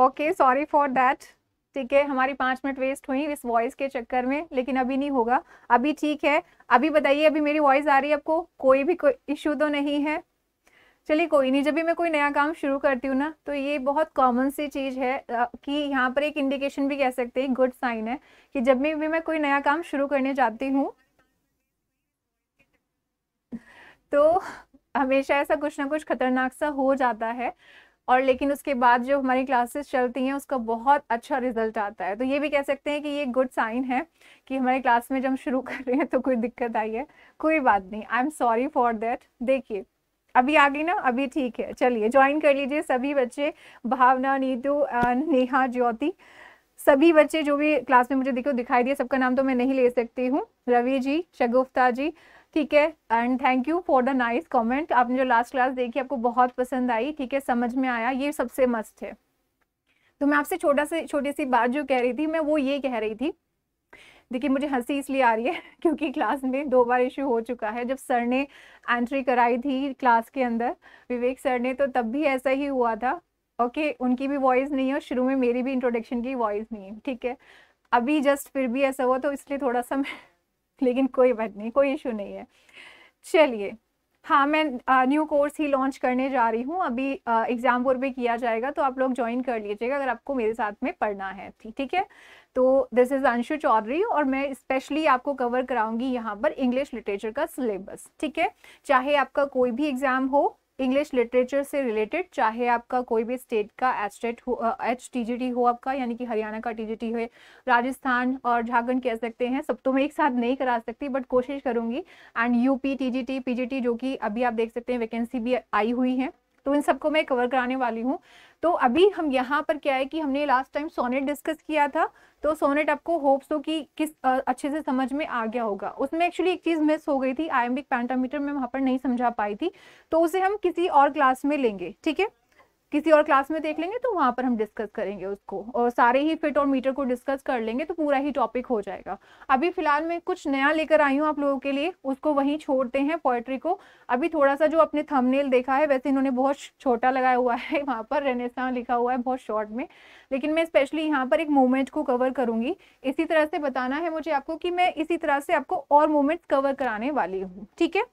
Okay sorry for that ठीक है हमारी पाँच मिनट वेस्ट हुई इस वॉइस के चक्कर में लेकिन अभी नहीं होगा अभी ठीक है अभी बताइए अभी मेरी वॉइस आ रही है आपको कोई भी कोई इशू तो नहीं है चलिए कोई नहीं जब भी मैं कोई नया काम शुरू करती हूँ ना तो ये बहुत कॉमन सी चीज़ है कि यहाँ पर एक इंडिकेशन भी कह सकते हैं गुड साइन है कि जब भी मैं कोई नया काम शुरू करने जाती हूँ तो हमेशा ऐसा कुछ ना कुछ खतरनाक सा हो जाता है और लेकिन उसके बाद जो हमारी क्लासेस चलती हैं उसका बहुत अच्छा रिजल्ट आता है तो ये भी कह सकते हैं कि ये गुड साइन है कि हमारे क्लास में जब हम शुरू कर रहे हैं तो कोई दिक्कत आई है कोई बात नहीं I am sorry for that देखिए अभी आ गई ना अभी ठीक है चलिए ज्वाइन कर लीजिए सभी बच्चे भावना नीतू नेहा ज्योति सभी बच्चे जो भी क्लास में मुझे देखो दिखाई दिए सबका नाम तो मैं नहीं ले सकती हूँ रवि जी शगुफ्ता जी ठीक है and thank you for the nice comment आपने जो लास्ट क्लास देखी आपको बहुत पसंद आई ठीक है समझ में आया ये सबसे मस्त है तो मैं आपसे छोटा से छोटी सी बात जो कह रही थी मैं वो ये कह रही थी देखिए मुझे हंसी इसलिए आ रही है क्योंकि क्लास में दो बार इश्यू हो चुका है जब सर ने एंट्री कराई थी क्लास के अंदर विवेक सर ने तो तब भी ऐसा ही हुआ था ओके okay, उनकी भी वॉइस नहीं है और शुरू में मेरी भी इंट्रोडक्शन की वॉइस नहीं है ठीक है अभी जस्ट फिर भी ऐसा हुआ तो इसलिए थोड़ा सा मैं लेकिन कोई बात नहीं कोई इशू नहीं है चलिए हाँ मैं न्यू कोर्स ही लॉन्च करने जा रही हूँ अभी एग्ज़ाम बोर्ड भी किया जाएगा तो आप लोग ज्वाइन कर लीजिएगा अगर आपको मेरे साथ में पढ़ना है ठीक ठीक है तो दिस इज़ अंशु चौधरी और मैं स्पेशली आपको कवर कराऊंगी यहाँ पर इंग्लिश लिटरेचर का सिलेबस ठीक है चाहे आपका कोई भी एग्ज़ाम हो इंग्लिश लिटरेचर से रिलेटेड चाहे आपका कोई भी स्टेट का एस्टेट हो एच टी टी हो आपका यानी कि हरियाणा का टी जी टी राजस्थान और झारखंड कह सकते हैं सब तो मैं एक साथ नहीं करा सकती बट कोशिश करूंगी and UP T G T P G T जो कि अभी आप देख सकते हैं वैकेंसी भी आई हुई है तो इन सबको मैं कवर कराने वाली हूँ तो अभी हम यहाँ पर क्या है कि हमने लास्ट टाइम सोनेट डिस्कस किया था तो सोनेट आपको होप्स हो कि किस अच्छे से समझ में आ गया होगा उसमें एक्चुअली एक चीज़ मिस हो गई थी आयम्बिक पैंटामीटर में वहाँ पर नहीं समझा पाई थी तो उसे हम किसी और क्लास में लेंगे ठीक है किसी और क्लास में देख लेंगे तो वहाँ पर हम डिस्कस करेंगे उसको और सारे ही फिट और मीटर को डिस्कस कर लेंगे तो पूरा ही टॉपिक हो जाएगा अभी फिलहाल मैं कुछ नया लेकर आई हूँ आप लोगों के लिए उसको वहीं छोड़ते हैं पोएट्री को अभी थोड़ा सा जो अपने थंबनेल देखा है वैसे इन्होंने बहुत छोटा लगाया हुआ है वहाँ पर रेनेसा लिखा हुआ है बहुत शॉर्ट में लेकिन मैं स्पेशली यहाँ पर एक मोमेंट को कवर करूँगी इसी तरह से बताना है मुझे आपको कि मैं इसी तरह से आपको और मोमेंट्स कवर कराने वाली हूँ ठीक है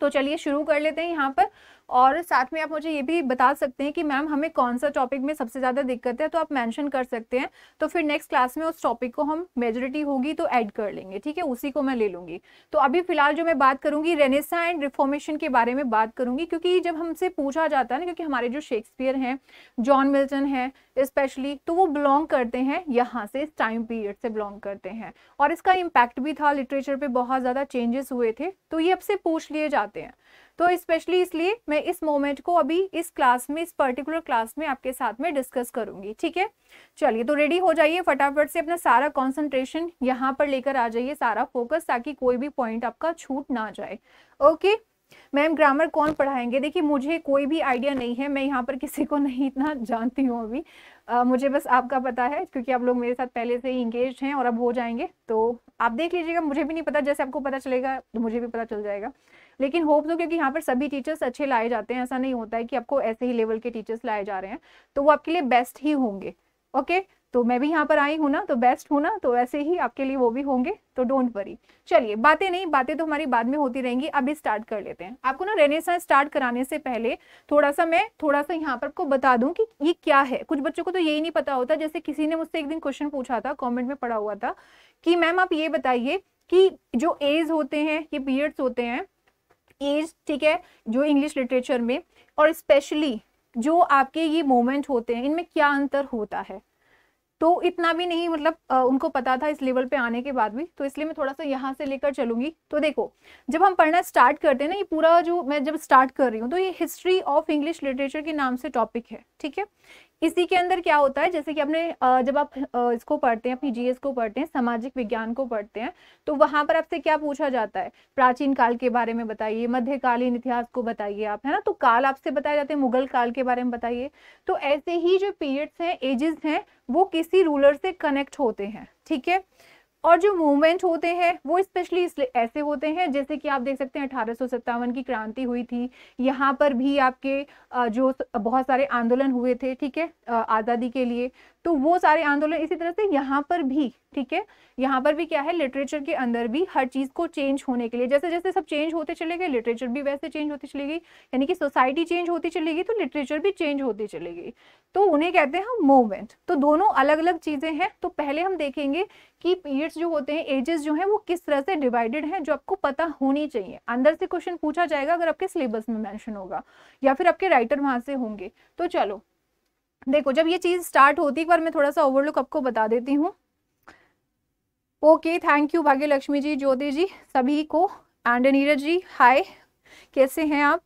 तो चलिए शुरू कर लेते हैं यहाँ पर और साथ में आप मुझे ये भी बता सकते हैं कि मैम हमें कौन सा टॉपिक में सबसे ज़्यादा दिक्कत है तो आप मैंशन कर सकते हैं तो फिर नेक्स्ट क्लास में उस टॉपिक को हम मेजोरिटी होगी तो ऐड कर लेंगे ठीक है उसी को मैं ले लूँगी तो अभी फिलहाल जो मैं बात करूँगी रेनेसा एंड रिफॉर्मेशन के बारे में बात करूँगी क्योंकि जब हमसे पूछा जाता है ना क्योंकि हमारे जो शेक्सपियर हैं जॉन मिल्टन हैं स्पेशली तो वो बिलोंग करते हैं यहाँ से इस टाइम पीरियड से बिलोंग करते हैं और इसका इम्पैक्ट भी था लिटरेचर पे बहुत ज़्यादा चेंजेस हुए थे तो ये अब पूछ लिए जाते हैं तो स्पेशली इसलिए मैं इस मोमेंट को अभी इस क्लास में इस पर्टिकुलर क्लास में आपके साथ में डिस्कस करूंगी ठीक है चलिए तो रेडी हो जाइए फटाफट से अपना सारा कॉन्सेंट्रेशन यहाँ पर लेकर आ जाइए सारा फोकस ताकि कोई भी पॉइंट आपका छूट ना जाए ओके मैम ग्रामर कौन पढ़ाएंगे देखिए मुझे कोई भी आइडिया नहीं है मैं यहाँ पर किसी को नहीं इतना जानती हूँ अभी आ, मुझे बस आपका पता है क्योंकि आप लोग मेरे साथ पहले से ही इंगेज हैं और अब हो जाएंगे तो आप देख लीजिएगा मुझे भी नहीं पता जैसे आपको पता चलेगा तो मुझे भी पता चल जाएगा लेकिन होप दो क्योंकि यहाँ पर सभी टीचर्स अच्छे लाए जाते हैं ऐसा नहीं होता है कि आपको ऐसे ही लेवल के टीचर्स लाए जा रहे हैं तो वो आपके लिए बेस्ट ही होंगे ओके तो मैं भी यहाँ पर आई हूँ ना तो बेस्ट हूँ ना तो ऐसे ही आपके लिए वो भी होंगे तो डोंट वरी चलिए बातें नहीं बातें तो हमारी बाद में होती रहेंगी अभी स्टार्ट कर लेते हैं आपको ना रेनेसा स्टार्ट कराने से पहले थोड़ा सा मैं थोड़ा सा यहाँ पर आपको बता दूँ कि ये क्या है कुछ बच्चों को तो यही नहीं पता होता जैसे किसी ने मुझसे एक दिन क्वेश्चन पूछा था कॉमेंट में पड़ा हुआ था कि मैम आप ये बताइए कि जो एज होते हैं ये पीरियड्स होते हैं एज ठीक है जो इंग्लिश लिटरेचर में और स्पेशली जो आपके ये मोमेंट होते हैं इनमें क्या अंतर होता है तो इतना भी नहीं मतलब आ, उनको पता था इस लेवल पे आने के बाद भी तो इसलिए मैं थोड़ा सा यहाँ से लेकर चलूंगी तो देखो जब हम पढ़ना स्टार्ट करते हैं ना ये पूरा जो मैं जब स्टार्ट कर रही हूँ तो ये हिस्ट्री ऑफ इंग्लिश लिटरेचर के नाम से टॉपिक है ठीक है इसी के अंदर क्या होता है जैसे कि अपने जब आप इसको पढ़ते हैं अपनी जीएस को पढ़ते हैं सामाजिक विज्ञान को पढ़ते हैं तो वहां पर आपसे क्या पूछा जाता है प्राचीन काल के बारे में बताइए मध्यकालीन इतिहास को बताइए आप है ना तो काल आपसे बताए जाते हैं मुगल काल के बारे में बताइए तो ऐसे ही जो पीरियड्स हैं एजेस हैं वो किसी रूलर से कनेक्ट होते हैं ठीक है और जो मूवमेंट होते हैं वो स्पेशली इसलिए ऐसे होते हैं जैसे कि आप देख सकते हैं अठारह की क्रांति हुई थी यहाँ पर भी आपके जो बहुत सारे आंदोलन हुए थे ठीक है आज़ादी के लिए तो वो सारे आंदोलन इसी तरह से यहाँ पर भी ठीक है यहाँ पर भी क्या है लिटरेचर के अंदर भी हर चीज़ को चेंज होने के लिए जैसे जैसे सब चेंज होते चले गए लिटरेचर भी वैसे चेंज होती चली गई यानी कि सोसाइटी चेंज होती चली गई तो लिटरेचर भी चेंज होती चली गई तो उन्हें कहते हैं हम मोवमेंट तो दोनों अलग अलग चीज़ें हैं तो पहले हम देखेंगे कि पीरियड्स जो होते हैं एजेस जो है वो किस तरह से डिवाइडेड है जो आपको पता होनी चाहिए अंदर से क्वेश्चन पूछा जाएगा अगर आपके सिलेबस में मैंशन होगा या फिर आपके राइटर वहां से होंगे तो चलो देखो जब ये चीज़ स्टार्ट होती एक बार मैं थोड़ा सा ओवरलुक आपको बता देती हूँ ओके थैंक यू भाग्य लक्ष्मी जी ज्योति जी सभी को एंड नीरज जी हाय कैसे हैं आप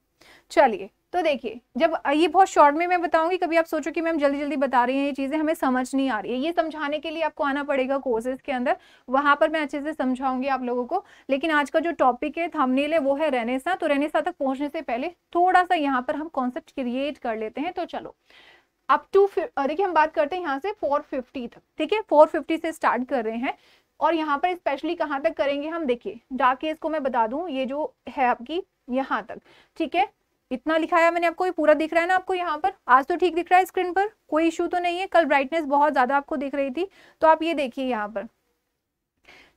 चलिए तो देखिए जब ये बहुत शॉर्ट में मैं बताऊंगी कभी आप सोचो कि मैम जल्दी जल्दी बता रही हैं ये चीज़ें हमें समझ नहीं आ रही है ये समझाने के लिए आपको आना पड़ेगा कोर्सेज के अंदर वहां पर मैं अच्छे से समझाऊंगी आप लोगों को लेकिन आज का जो टॉपिक है थमनेल है वो है रेनेसा तो रेनेसा तक पहुंचने से पहले थोड़ा सा यहाँ पर हम कॉन्सेप्ट क्रिएट कर लेते हैं तो चलो अप टू देखिए हम बात करते हैं यहाँ से 450 तक ठीक है 450 से स्टार्ट कर रहे हैं और यहाँ पर स्पेशली कहाँ तक करेंगे हम देखिए जाके इसको मैं बता दूँ ये जो है आपकी यहाँ तक ठीक है इतना लिखा है मैंने आपको ये पूरा दिख रहा है ना आपको यहाँ पर आज तो ठीक दिख रहा है स्क्रीन पर कोई इश्यू तो नहीं है कल ब्राइटनेस बहुत ज़्यादा आपको दिख रही थी तो आप ये देखिए यहाँ पर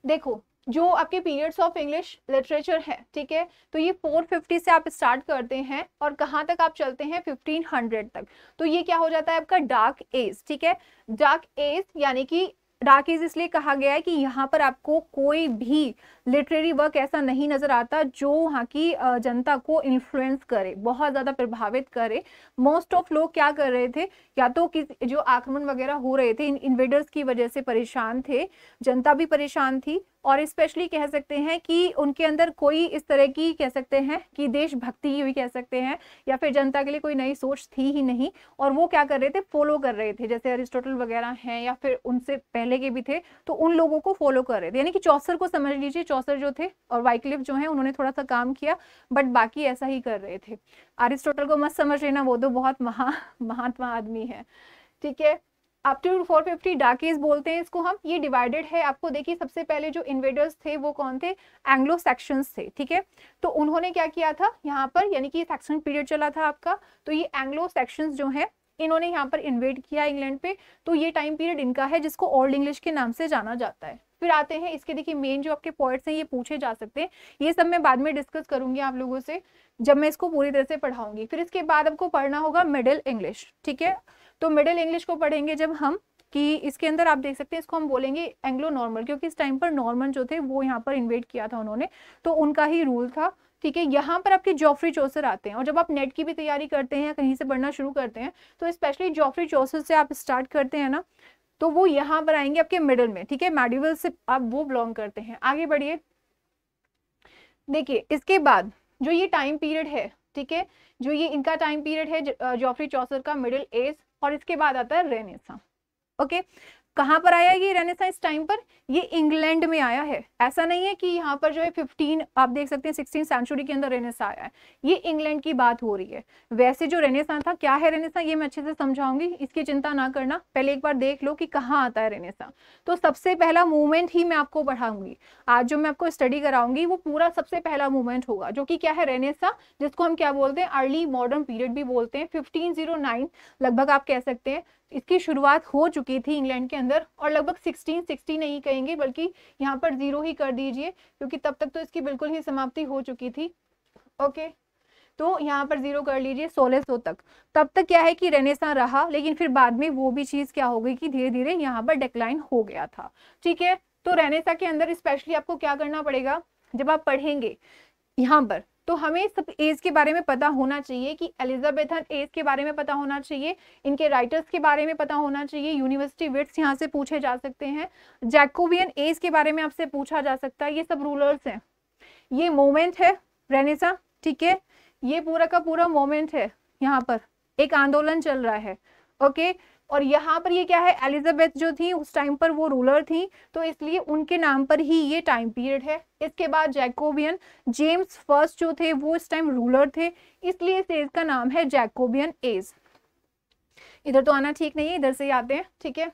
देखो जो आपके पीरियड्स ऑफ इंग्लिश लिटरेचर है ठीक है तो ये 450 से आप स्टार्ट करते हैं और कहाँ तक आप चलते हैं 1500 तक तो ये क्या हो जाता है आपका डार्क एज ठीक है डार्क एज यानी कि डार्क एज इसलिए कहा गया है कि यहाँ पर आपको कोई भी लिटरेरी वर्क ऐसा नहीं नज़र आता जो वहाँ की जनता को इन्फ्लुएंस करे बहुत ज़्यादा प्रभावित करे मोस्ट ऑफ लोग क्या कर रहे थे या तो किस जो आक्रमण वगैरह हो रहे थे इन इन्वेडर्स की वजह से परेशान थे जनता भी परेशान थी और स्पेशली कह सकते हैं कि उनके अंदर कोई इस तरह की कह सकते हैं कि देशभक्ति भी कह सकते हैं या फिर जनता के लिए कोई नई सोच थी ही नहीं और वो क्या कर रहे थे फॉलो कर रहे थे जैसे अरिस्टोटल वगैरह हैं या फिर उनसे पहले के भी थे तो उन लोगों को फॉलो कर रहे थे यानी कि चौसर को समझ लीजिए चौसर जो थे और वाइकलिफ जो है उन्होंने थोड़ा सा काम किया बट बाकी ऐसा ही कर रहे थे अरिस्टोटल को मत समझ लेना वो तो बहुत महा महात्मा आदमी है ठीक है अप टू 450 डाकेज बोलते हैं इसको हम ये डिवाइडेड है आपको देखिए सबसे पहले जो इन्वेडर्स थे वो कौन थे एंग्लो सेक्शन थे ठीक है तो उन्होंने क्या किया था यहाँ पर यानी कि सेक्शन पीरियड चला था आपका तो ये एंग्लो सेक्शन जो है इन्होंने यहाँ पर इन्वेड किया इंग्लैंड पे तो ये टाइम पीरियड इनका है जिसको ओल्ड इंग्लिश के नाम से जाना जाता है फिर आते हैं इसके देखिए मेन जो आपके पॉइंट्स हैं ये पूछे जा सकते हैं ये सब मैं बाद में डिस्कस करूंगी आप लोगों से जब मैं इसको पूरी तरह से पढ़ाऊंगी फिर इसके बाद आपको पढ़ना होगा मिडिल इंग्लिश ठीक है तो मिडिल इंग्लिश को पढ़ेंगे जब हम कि इसके अंदर आप देख सकते हैं इसको हम बोलेंगे एंग्लो नॉर्मल क्योंकि इस टाइम पर नॉर्मल जो थे वो यहाँ पर इन्वेट किया था उन्होंने तो उनका ही रूल था ठीक है यहाँ पर आपके जॉफ्री चौसर आते हैं और जब आप नेट की भी तैयारी करते हैं या कहीं से पढ़ना शुरू करते हैं तो स्पेशली जॉफ्री चौसर से आप स्टार्ट करते हैं ना तो वो यहाँ पर आएंगे आपके मिडल में ठीक है मेडिवल से आप वो बिलोंग करते हैं आगे बढ़िए देखिए इसके बाद जो ये टाइम पीरियड है ठीक है जो ये इनका टाइम पीरियड है जॉफ्री चौसर का मिडिल एज और इसके बाद आता है रेनेसा ओके कहाँ पर आया ये रेनेसाइंस टाइम पर ये इंग्लैंड में आया है ऐसा नहीं है कि यहाँ पर जो है फिफ्टीन आप देख सकते हैं सिक्सटीन सेंचुरी के अंदर रेनेसा आया है ये इंग्लैंड की बात हो रही है वैसे जो रेनेसा था क्या है रेनेसा ये मैं अच्छे से समझाऊंगी इसकी चिंता ना करना पहले एक बार देख लो कि कहाँ आता है रेनेसा तो सबसे पहला मूवमेंट ही मैं आपको पढ़ाऊंगी आज जो मैं आपको स्टडी कराऊंगी वो पूरा सबसे पहला मूवमेंट होगा जो कि क्या है रेनेसा जिसको हम क्या बोलते हैं अर्ली मॉडर्न पीरियड भी बोलते हैं फिफ्टीन oh लगभग आप कह सकते हैं इसकी शुरुआत हो चुकी थी इंग्लैंड के अंदर और लगभग 16 60 नहीं कहेंगे बल्कि यहाँ पर जीरो ही कर दीजिए क्योंकि तब तक तो इसकी बिल्कुल ही समाप्ति हो चुकी थी ओके तो यहाँ पर जीरो कर लीजिए सोलह सौ तक तब तक क्या है कि रेनेसा रहा लेकिन फिर बाद में वो भी चीज़ क्या हो गई कि धीरे धीरे यहाँ पर डिक्लाइन हो गया था ठीक है तो रेनेसा के अंदर स्पेशली आपको क्या करना पड़ेगा जब आप पढ़ेंगे यहाँ पर तो हमें सब एज के बारे में पता होना चाहिए कि एलिजाबेथन एज के बारे में पता होना चाहिए इनके राइटर्स के बारे में पता होना चाहिए यूनिवर्सिटी विट्स यहाँ से पूछे जा सकते हैं जैकोबियन एज के बारे में आपसे पूछा जा सकता है ये सब रूलर्स हैं ये मोमेंट है रेनेसा ठीक है ये पूरा का पूरा मोमेंट है यहाँ पर एक आंदोलन चल रहा है ओके okay? और यहाँ पर ये क्या है एलिजाबेथ जो थी उस टाइम पर वो रूलर थी तो इसलिए उनके नाम पर ही ये टाइम पीरियड है इसके बाद जैकोबियन जेम्स फर्स्ट जो थे वो इस टाइम रूलर थे इसलिए इस एज का नाम है जैकोबियन एज इधर तो आना ठीक नहीं है इधर से ही आते हैं ठीक है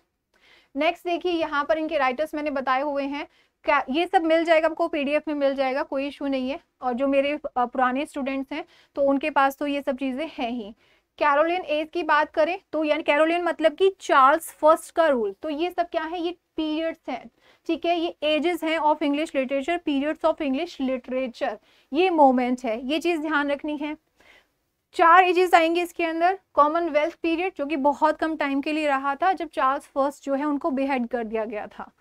नेक्स्ट देखिए यहाँ पर इनके राइटर्स मैंने बताए हुए हैं क्या ये सब मिल जाएगा आपको पीडीएफ में मिल जाएगा कोई इशू नहीं है और जो मेरे पुराने स्टूडेंट्स हैं तो उनके पास तो ये सब चीज़ें हैं ही कैरोलियन एज की बात करें तो यानी कैरोलियन मतलब कि चार्ल्स फर्स्ट का रूल तो ये सब क्या है ये पीरियड्स हैं ठीक है ये एजेस हैं of English literature periods of English literature ये मोमेंट है ये चीज़ ध्यान रखनी है चार एजेस आएंगे इसके अंदर कॉमनवेल्थ पीरियड जो कि बहुत कम टाइम के लिए रहा था जब चार्ल्स फर्स्ट जो है उनको बेहेड कर दिया गया था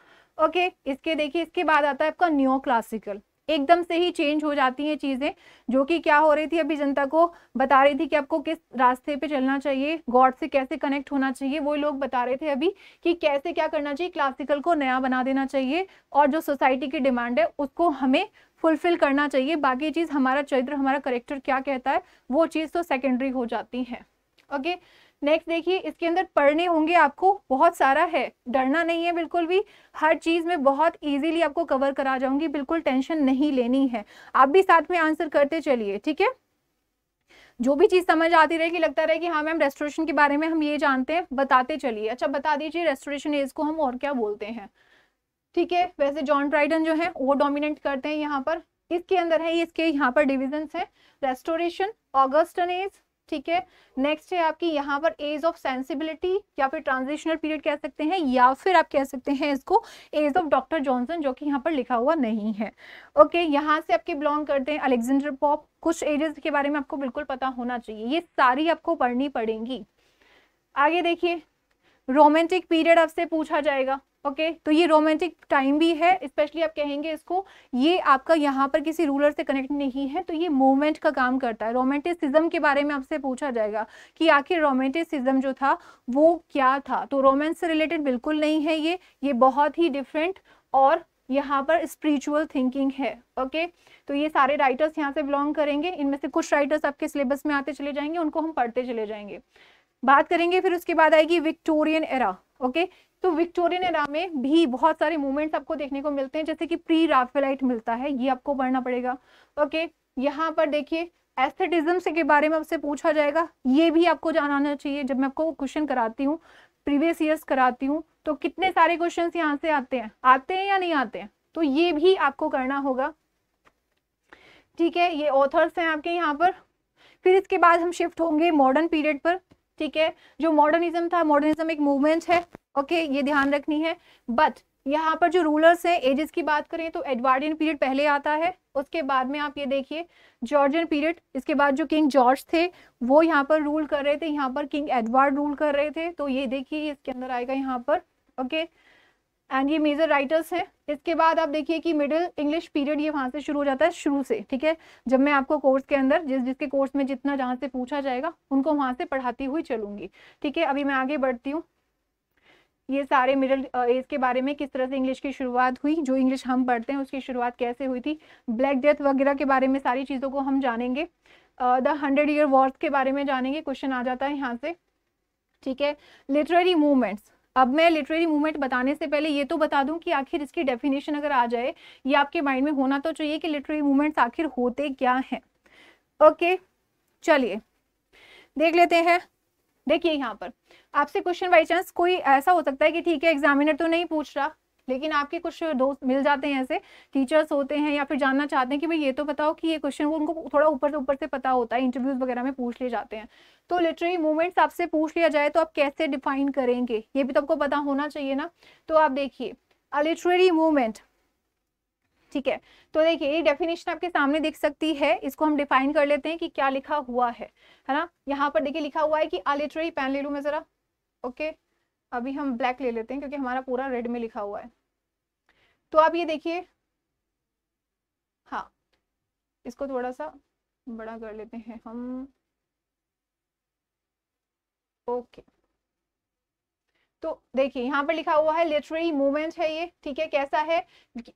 ओके okay, इसके देखिए इसके बाद आता है आपका न्यू क्लासिकल एकदम से ही चेंज हो जाती हैं चीज़ें जो कि क्या हो रही थी अभी जनता को बता रही थी कि आपको किस रास्ते पे चलना चाहिए गॉड से कैसे कनेक्ट होना चाहिए वो लोग बता रहे थे अभी कि कैसे क्या करना चाहिए क्लासिकल को नया बना देना चाहिए और जो सोसाइटी की डिमांड है उसको हमें फुलफिल करना चाहिए बाकी चीज़ हमारा चरित्र हमारा करेक्टर क्या कहता है वो चीज़ तो सेकेंडरी हो जाती है ओके okay? नेक्स्ट देखिए इसके अंदर पढ़ने होंगे आपको बहुत सारा है डरना नहीं है बिल्कुल भी हर चीज़ में बहुत ईजिली आपको कवर करा जाऊंगी बिल्कुल टेंशन नहीं लेनी है आप भी साथ में आंसर करते चलिए ठीक है जो भी चीज़ समझ आती रहेगी लगता रहे कि हाँ मैम रेस्टोरेशन के बारे में हम ये जानते हैं बताते चलिए अच्छा बता दीजिए रेस्टोरेशन एज को हम और क्या बोलते हैं ठीक है वैसे जॉन ट्राइडन जो है वो डोमिनेट करते हैं यहाँ पर इसके अंदर है इसके यहाँ पर डिविजन है रेस्टोरेशन ऑगस्टन एज ठीक है नेक्स्ट है आपकी यहाँ पर एज ऑफ सेंसिबिलिटी या फिर ट्रांजिशनल पीरियड कह सकते हैं या फिर आप कह सकते हैं इसको एज ऑफ डॉक्टर जॉनसन जो कि यहाँ पर लिखा हुआ नहीं है ओके okay, यहाँ से आपके बिलोंग करते हैं अलेक्जेंडर पॉप कुछ एजेस के बारे में आपको बिल्कुल पता होना चाहिए ये सारी आपको पढ़नी पड़ेंगी आगे देखिए रोमांटिक पीरियड आपसे पूछा जाएगा ओके okay, तो ये रोमांटिक टाइम भी है स्पेशली आप कहेंगे इसको ये आपका यहाँ पर किसी रूलर से कनेक्ट नहीं है तो ये मोमेंट का काम करता है रोमांटिसिज्म के बारे में आपसे पूछा जाएगा कि आखिर रोमांटिसिज्म जो था वो क्या था तो रोमांस से रिलेटेड बिल्कुल नहीं है ये ये बहुत ही डिफरेंट और यहाँ पर स्पिरिचुअल थिंकिंग है ओके तो ये सारे राइटर्स यहाँ से बिलोंग करेंगे इनमें से कुछ राइटर्स आपके सिलेबस में आते चले जाएंगे उनको हम पढ़ते चले जाएंगे बात करेंगे फिर उसके बाद आएगी विक्टोरियन एरा ओके तो विक्टोरियन एरा में भी बहुत सारे मूवमेंट्स आपको देखने को मिलते हैं जैसे कि प्री राफेलाइट मिलता है ये आपको पढ़ना पड़ेगा ओके यहाँ पर देखिए एस्थेटिज्म से के बारे में आपसे पूछा जाएगा ये भी आपको जानना चाहिए जब मैं आपको क्वेश्चन कराती हूँ प्रीवियस ईयर्स कराती हूँ तो कितने सारे क्वेश्चन यहाँ से आते हैं आते हैं या नहीं आते हैं तो ये भी आपको करना होगा ठीक है ये ऑथर्स हैं आपके यहाँ पर फिर इसके बाद हम शिफ्ट होंगे मॉडर्न पीरियड पर ठीक है जो मॉडर्निज्म था मॉडर्निज्म एक मूवमेंट है ओके ये ध्यान रखनी है बट यहाँ पर जो रूलर्स हैं एजेस की बात करें तो एडवार्डियन पीरियड पहले आता है उसके बाद में आप ये देखिए जॉर्जियन पीरियड इसके बाद जो किंग जॉर्ज थे वो यहाँ पर रूल कर रहे थे यहाँ पर किंग एडवर्ड रूल कर रहे थे तो ये देखिए इसके अंदर आएगा यहाँ पर ओके okay? एंड ये मेजर राइटर्स है इसके बाद आप देखिए कि मिडिल इंग्लिश पीरियड ये वहाँ से शुरू हो जाता है शुरू से ठीक है जब मैं आपको कोर्स के अंदर जिस जिसके कोर्स में जितना जहाँ से पूछा जाएगा उनको वहाँ से पढ़ाती हुई चलूंगी ठीक है अभी मैं आगे बढ़ती हूँ ये सारे मिडिल एज के बारे में किस तरह से इंग्लिश की शुरुआत हुई जो इंग्लिश हम पढ़ते हैं उसकी शुरुआत कैसे हुई थी ब्लैक डेथ वगैरह के बारे में सारी चीज़ों को हम जानेंगे द हंड्रेड ईयर वॉर्स के बारे में जानेंगे क्वेश्चन आ जाता है यहाँ से ठीक है लिटरेरी मूवमेंट्स अब मैं लिटरेरी मूवमेंट बताने से पहले ये तो बता दूं कि आखिर इसकी डेफिनेशन अगर आ जाए ये आपके माइंड में होना तो चाहिए कि लिटरेरी मूवमेंट्स आखिर होते क्या हैं ओके चलिए देख लेते हैं देखिए यहाँ पर आपसे क्वेश्चन बाई चांस कोई ऐसा हो सकता है कि ठीक है एग्जामिनर तो नहीं पूछ रहा लेकिन आपके कुछ दोस्त मिल जाते हैं ऐसे टीचर्स होते हैं या फिर जानना चाहते हैं कि भाई ये तो बताओ कि ये क्वेश्चन वो उनको थोड़ा ऊपर से ऊपर से पता होता है इंटरव्यूज वगैरह में पूछ लिए जाते हैं तो लिटरेरी मूवमेंट्स आपसे पूछ लिया जाए तो आप कैसे डिफाइन करेंगे ये भी तो आपको पता होना चाहिए ना तो आप देखिए अ लिटरेरी मूवमेंट ठीक है तो देखिए ये डेफिनेशन आपके सामने दिख सकती है इसको हम डिफाइन कर लेते हैं कि क्या लिखा हुआ है है ना यहाँ पर देखिए लिखा हुआ है कि अलिटरेरी पेन ले लूँ मैं ज़रा ओके अभी हम ब्लैक ले लेते हैं क्योंकि हमारा पूरा रेड में लिखा हुआ है तो आप ये देखिए हाँ इसको थोड़ा सा बड़ा कर लेते हैं हम ओके okay. तो देखिए यहाँ पर लिखा हुआ है लिटरेरी मूवमेंट है ये ठीक है कैसा है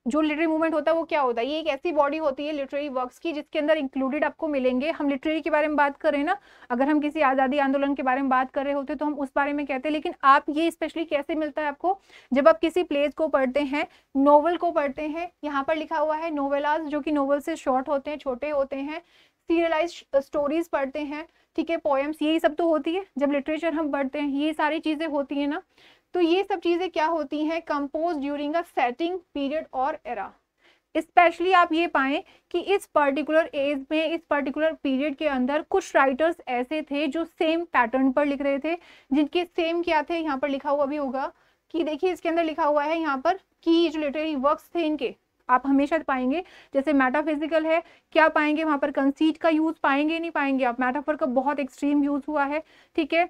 जो लिटरेरी मूवमेंट होता है वो क्या होता है ये एक ऐसी बॉडी होती है लिटरेरी वर्क्स की जिसके अंदर इंक्लूडेड आपको मिलेंगे हम लिटरेरी के बारे में बात कर रहे हैं ना अगर हम किसी आज़ादी आंदोलन के बारे में बात कर रहे होते तो हम उस बारे में कहते हैं लेकिन आप ये स्पेशली कैसे मिलता है आपको जब आप किसी प्लेस को पढ़ते हैं नोवल को पढ़ते हैं यहाँ पर लिखा हुआ है नोवेलाज जो कि नोवेल से शॉर्ट होते हैं छोटे होते हैं सीरियलाइज स्टोरीज पढ़ते हैं ठीक है पोएम्स यही सब तो होती है जब लिटरेचर हम पढ़ते हैं ये सारी चीज़ें होती हैं ना तो ये सब चीज़ें क्या होती हैं compose during a setting period और एरा स्पेशली आप ये पाएँ कि इस पर्टिकुलर एज में इस पर्टिकुलर पीरियड के अंदर कुछ राइटर्स ऐसे थे जो सेम पैटर्न पर लिख रहे थे जिनके सेम क्या थे यहाँ पर लिखा हुआ भी होगा कि देखिए इसके अंदर लिखा हुआ है यहाँ पर कि जो लिटरेरी वर्क्स थे इनके आप हमेशा पाएंगे जैसे मेटाफिजिकल है क्या पाएंगे वहां पर कंसीट का यूज़ पाएंगे नहीं पाएंगे आप मेटाफर का बहुत एक्सट्रीम यूज़ हुआ है ठीक है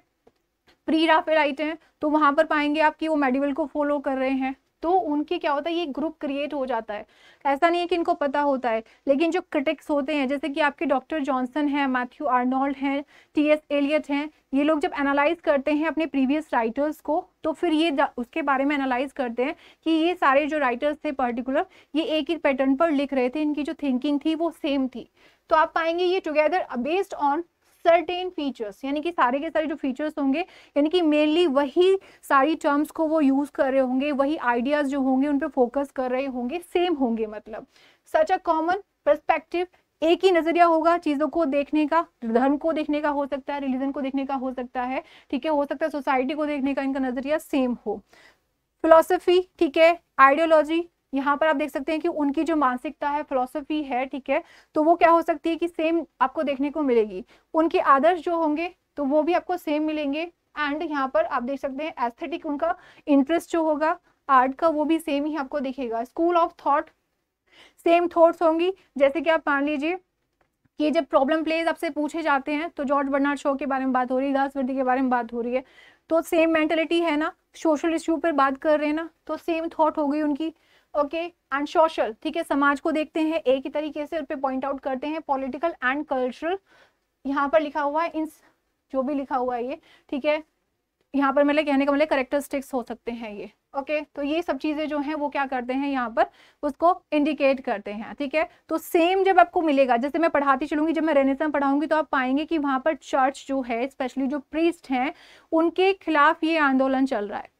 प्री राफेलाइट है तो वहां पर पाएंगे आप कि वो मेडिवल को फॉलो कर रहे हैं तो उनके क्या होता है ये ग्रुप क्रिएट हो जाता है ऐसा नहीं है कि इनको पता होता है लेकिन जो क्रिटिक्स होते हैं जैसे कि आपके डॉक्टर जॉनसन हैं मैथ्यू आर्नोल्ड हैं टी एस एलियट हैं ये लोग जब एनालाइज करते हैं अपने प्रीवियस राइटर्स को तो फिर ये उसके बारे में एनालाइज करते हैं कि ये सारे जो राइटर्स थे पर्टिकुलर ये एक ही पैटर्न पर लिख रहे थे इनकी जो थिंकिंग थी वो सेम थी तो आप पाएंगे ये together based on certain features यानी कि सारे के सारे जो फीचर्स होंगे यानी कि मेनली वही सारी टर्म्स को वो यूज़ कर रहे होंगे वही आइडियाज़ जो होंगे उन पर फोकस कर रहे होंगे सेम होंगे मतलब सच अ कॉमन परस्पेक्टिव एक ही नजरिया होगा चीज़ों को देखने का धर्म को देखने का हो सकता है रिलीजन को देखने का हो सकता है ठीक है हो सकता है सोसाइटी को देखने का इनका नजरिया सेम हो फिलोसफी ठीक है आइडियोलॉजी यहाँ पर आप देख सकते हैं कि उनकी जो मानसिकता है फिलोसफी है ठीक है तो वो क्या हो सकती है कि सेम आपको देखने को मिलेगी उनके आदर्श जो होंगे तो वो भी आपको सेम मिलेंगे एंड यहाँ पर आप देख सकते हैं एस्थेटिक उनका इंटरेस्ट जो होगा आर्ट का वो भी सेम ही आपको दिखेगा school of thought same thoughts होंगी जैसे कि आप मान लीजिए कि जब प्रॉब्लम प्लेज आपसे पूछे जाते हैं तो जॉर्ज बर्नार्ड शो के बारे में बात हो रही है दासवर्दी के बारे में बात हो रही है तो सेम मेंटेलिटी है ना सोशल इश्यू पर बात कर रहे हैं ना तो सेम थॉट हो गई उनकी ओके एंड सोशल ठीक है समाज को देखते हैं एक ही तरीके से उस पर पॉइंट आउट करते हैं पॉलिटिकल एंड कल्चरल यहाँ पर लिखा हुआ है इन जो भी लिखा हुआ है ये ठीक है यहाँ पर मतलब कहने का मतलब करेक्टरिस्टिक्स हो सकते हैं ये ओके तो ये सब चीज़ें जो हैं वो क्या करते हैं यहाँ पर उसको इंडिकेट करते हैं ठीक है तो सेम जब आपको मिलेगा जैसे मैं पढ़ाती चलूंगी जब मैं रेनेसम पढ़ाऊंगी तो आप पाएंगे कि वहाँ पर चर्च जो है स्पेशली जो प्रीस्ट हैं उनके खिलाफ ये आंदोलन चल रहा है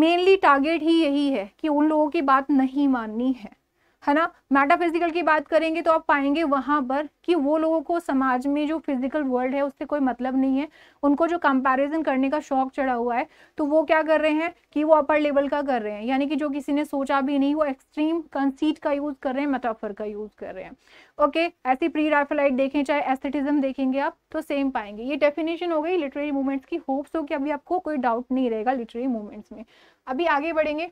मेनली टारगेट ही यही है कि उन लोगों की बात नहीं माननी है है ना मेटाफिजिकल की बात करेंगे तो आप पाएंगे वहां पर कि वो लोगों को समाज में जो फिजिकल वर्ल्ड है उससे कोई मतलब नहीं है उनको जो कंपैरिजन करने का शौक चढ़ा हुआ है तो वो क्या कर रहे हैं कि वो अपर लेवल का कर रहे हैं यानी कि जो किसी ने सोचा भी नहीं वो एक्सट्रीम कंसीट का यूज़ कर रहे हैं मेटाफर का यूज़ कर रहे हैं ओके ऐसी प्री राइफलाइट देखें चाहे एस्थेटिज्म देखेंगे आप तो सेम पाएंगे ये डेफिनेशन हो गई लिटरेरी मूवमेंट्स की होप्स हो कि अभी आपको कोई डाउट नहीं रहेगा लिटरेरी मूवमेंट्स में अभी आगे बढ़ेंगे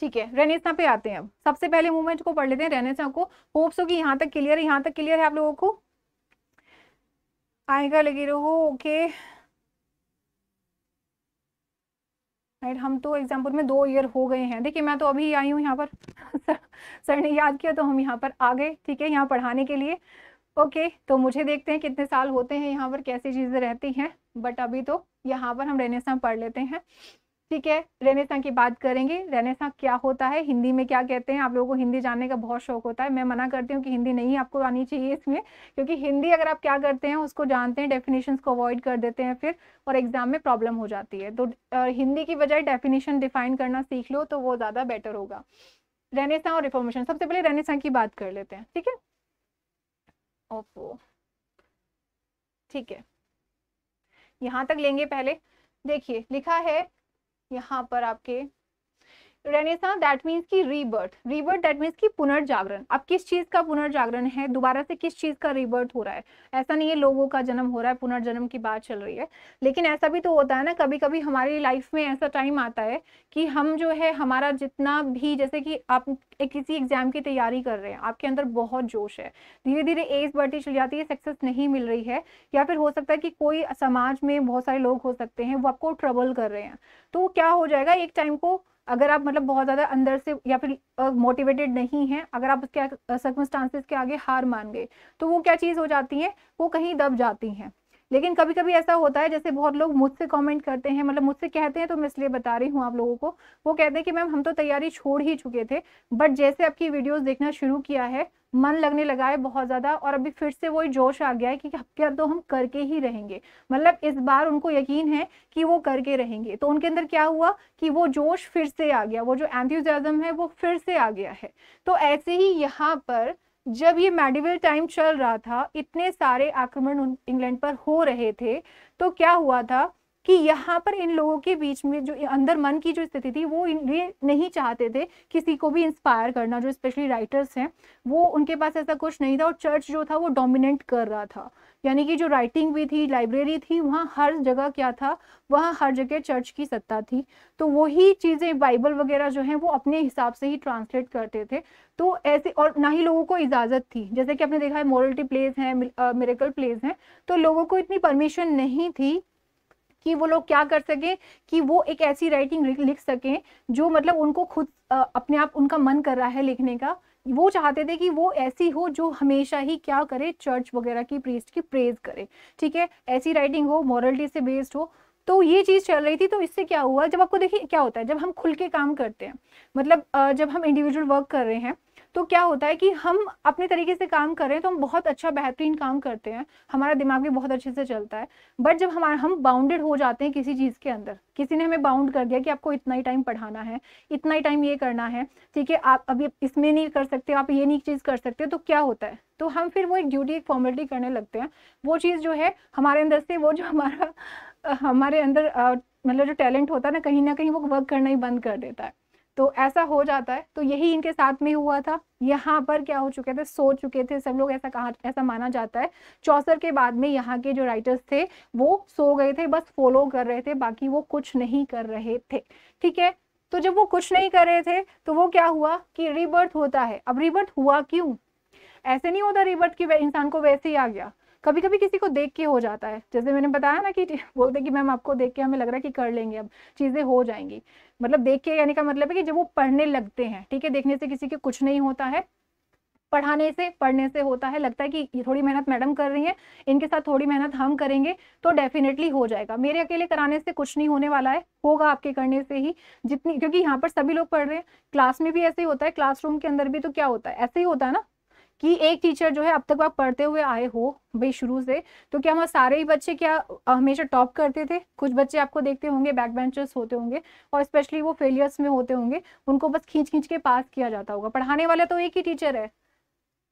ठीक है रेनेसा पे आते हैं अब सबसे पहले मूवमेंट को पढ़ लेते हैं रेनेसा को होप्स हो कि यहाँ तक क्लियर है यहाँ तक क्लियर है आप लोगों को आएगा लगे रहो ओके राइट हम तो एग्जाम्पल में दो ईयर हो गए हैं देखिए मैं तो अभी आई हूँ यहाँ पर सर, सर ने याद किया तो हम यहाँ पर आ गए ठीक है यहाँ पढ़ाने के लिए ओके तो मुझे देखते हैं कितने साल होते हैं यहाँ पर कैसी चीज़ें रहती हैं बट अभी तो यहाँ पर हम रेनेसा पढ़ लेते हैं ठीक है रेनेसा की बात करेंगे रेनेसा क्या होता है हिंदी में क्या कहते हैं आप लोगों को हिंदी जानने का बहुत शौक होता है मैं मना करती हूँ कि हिंदी नहीं आपको आनी चाहिए इसमें क्योंकि हिंदी अगर आप क्या करते हैं उसको जानते हैं डेफिनेशन को अवॉइड कर देते हैं फिर और एग्जाम में प्रॉब्लम हो जाती है तो हिंदी की बजाय डेफिनेशन डिफाइन करना सीख लो तो वो ज़्यादा बेटर होगा रेनेसा और रिफॉर्मेशन सबसे पहले रेनेसा की बात कर लेते हैं ठीक है ओपो ठीक है यहाँ तक लेंगे पहले देखिए लिखा है यहाँ पर आपके रेनेसा दैट मीन्स की रीबर्थ रीबर्थ दैट मीन्स की पुनर्जागरण अब किस चीज़ का पुनर्जागरण है दोबारा से किस चीज़ का रीबर्थ हो रहा है ऐसा नहीं है लोगों का जन्म हो रहा है पुनर्जन्म की बात चल रही है लेकिन ऐसा भी तो होता है ना कभी कभी हमारी लाइफ में ऐसा टाइम आता है कि हम जो है हमारा जितना भी जैसे कि आप एक किसी एग्जाम की तैयारी कर रहे हैं आपके अंदर बहुत जोश है धीरे धीरे एज बढ़ती चली जाती है सक्सेस नहीं मिल रही है या फिर हो सकता है कि कोई समाज में बहुत सारे लोग हो सकते हैं वो आपको ट्रबल कर रहे हैं तो क्या हो जाएगा एक टाइम को अगर आप मतलब बहुत ज़्यादा अंदर से या फिर मोटिवेटेड uh, नहीं है अगर आप उसके सर्कमस्टांसिस के आगे हार मान गए तो वो क्या चीज़ हो जाती है वो कहीं दब जाती हैं लेकिन कभी कभी ऐसा होता है जैसे बहुत लोग मुझसे कमेंट करते हैं मतलब मुझसे कहते हैं तो मैं इसलिए बता रही हूँ आप लोगों को वो कहते हैं कि मैम हम तो तैयारी छोड़ ही चुके थे बट जैसे आपकी वीडियोस देखना शुरू किया है मन लगने लगा है बहुत ज़्यादा और अभी फिर से वही जोश आ गया है कि क्या तो हम करके ही रहेंगे मतलब इस बार उनको यकीन है कि वो करके रहेंगे तो उनके अंदर क्या हुआ कि वो जोश फिर से आ गया वो जो एंथ्यूजम है वो फिर से आ गया है तो ऐसे ही यहाँ पर जब ये मेडिवल टाइम चल रहा था इतने सारे आक्रमण इंग्लैंड पर हो रहे थे तो क्या हुआ था कि यहाँ पर इन लोगों के बीच में जो अंदर मन की जो स्थिति थी वो ये नहीं चाहते थे किसी को भी इंस्पायर करना जो स्पेशली राइटर्स हैं वो उनके पास ऐसा कुछ नहीं था और चर्च जो था वो डोमिनेट कर रहा था यानी कि जो राइटिंग भी थी लाइब्रेरी थी वहाँ हर जगह क्या था वहाँ हर जगह चर्च की सत्ता थी तो वही चीज़ें बाइबल वगैरह जो है वो अपने हिसाब से ही ट्रांसलेट करते थे तो ऐसे और ना ही लोगों को इजाज़त थी जैसे कि आपने देखा है मोरल्टी प्लेस हैं मेरेकल प्लेस हैं तो लोगों को इतनी परमिशन नहीं थी कि वो लोग क्या कर सकें कि वो एक ऐसी राइटिंग लिख सकें जो मतलब उनको खुद अपने आप उनका मन कर रहा है लिखने का वो चाहते थे कि वो ऐसी हो जो हमेशा ही क्या करे चर्च वगैरह की प्रेस्ट की प्रेज करे ठीक है ऐसी राइटिंग हो मॉरलिटी से बेस्ड हो तो ये चीज़ चल रही थी तो इससे क्या हुआ जब आपको देखिए क्या होता है जब हम खुल के काम करते हैं मतलब जब हम इंडिविजुअल वर्क कर रहे हैं तो क्या होता है कि हम अपने तरीके से काम कर रहे हैं तो हम बहुत अच्छा बेहतरीन काम करते हैं हमारा दिमाग भी बहुत अच्छे से चलता है बट जब हमारा हम बाउंडेड हो जाते हैं किसी चीज़ के अंदर किसी ने हमें बाउंड कर दिया कि आपको इतना ही टाइम पढ़ाना है इतना ही टाइम ये करना है ठीक है आप अभी इसमें नहीं कर सकते आप ये नहीं चीज़ कर सकते तो क्या होता है तो हम फिर वो एक ड्यूटी एक फॉर्मेलिटी करने लगते हैं वो चीज़ जो है हमारे अंदर से वो जो हमारा हमारे अंदर मतलब जो टैलेंट होता है ना कहीं ना कहीं वो वर्क करना ही बंद कर देता है तो ऐसा हो जाता है तो यही इनके साथ में हुआ था यहाँ पर क्या हो चुके थे सो चुके थे सब लोग ऐसा कहा ऐसा माना जाता है चौसर के बाद में यहाँ के जो राइटर्स थे वो सो गए थे बस फॉलो कर रहे थे बाकी वो कुछ नहीं कर रहे थे ठीक है तो जब वो कुछ नहीं कर रहे थे तो वो क्या हुआ कि रिबर्थ होता है अब रिबर्थ हुआ क्यों ऐसे नहीं होता रिबर्थ की इंसान को वैसे ही आ गया कभी कभी किसी को देख के हो जाता है जैसे मैंने बताया ना कि बोलते कि मैम आपको देख के हमें लग रहा है कि कर लेंगे अब चीज़ें हो जाएंगी मतलब देख के यानी का मतलब है कि जब वो पढ़ने लगते हैं ठीक है देखने से किसी के कुछ नहीं होता है पढ़ाने से पढ़ने से होता है लगता है कि ये थोड़ी मेहनत मैडम कर रही है इनके साथ थोड़ी मेहनत हम करेंगे तो डेफिनेटली हो जाएगा मेरे अकेले कराने से कुछ नहीं होने वाला है होगा आपके करने से ही जितनी क्योंकि यहाँ पर सभी लोग पढ़ रहे हैं क्लास में भी ऐसे ही होता है क्लासरूम के अंदर भी तो क्या होता है ऐसे ही होता है ना कि एक टीचर जो है अब तक आप पढ़ते हुए आए हो भाई शुरू से तो क्या हमारे सारे ही बच्चे क्या हमेशा टॉप करते थे कुछ बच्चे आपको देखते होंगे बैक बेंचर्स होते होंगे और स्पेशली वो फेलियर्स में होते होंगे उनको बस खींच खींच के पास किया जाता होगा पढ़ाने वाला तो एक ही टीचर है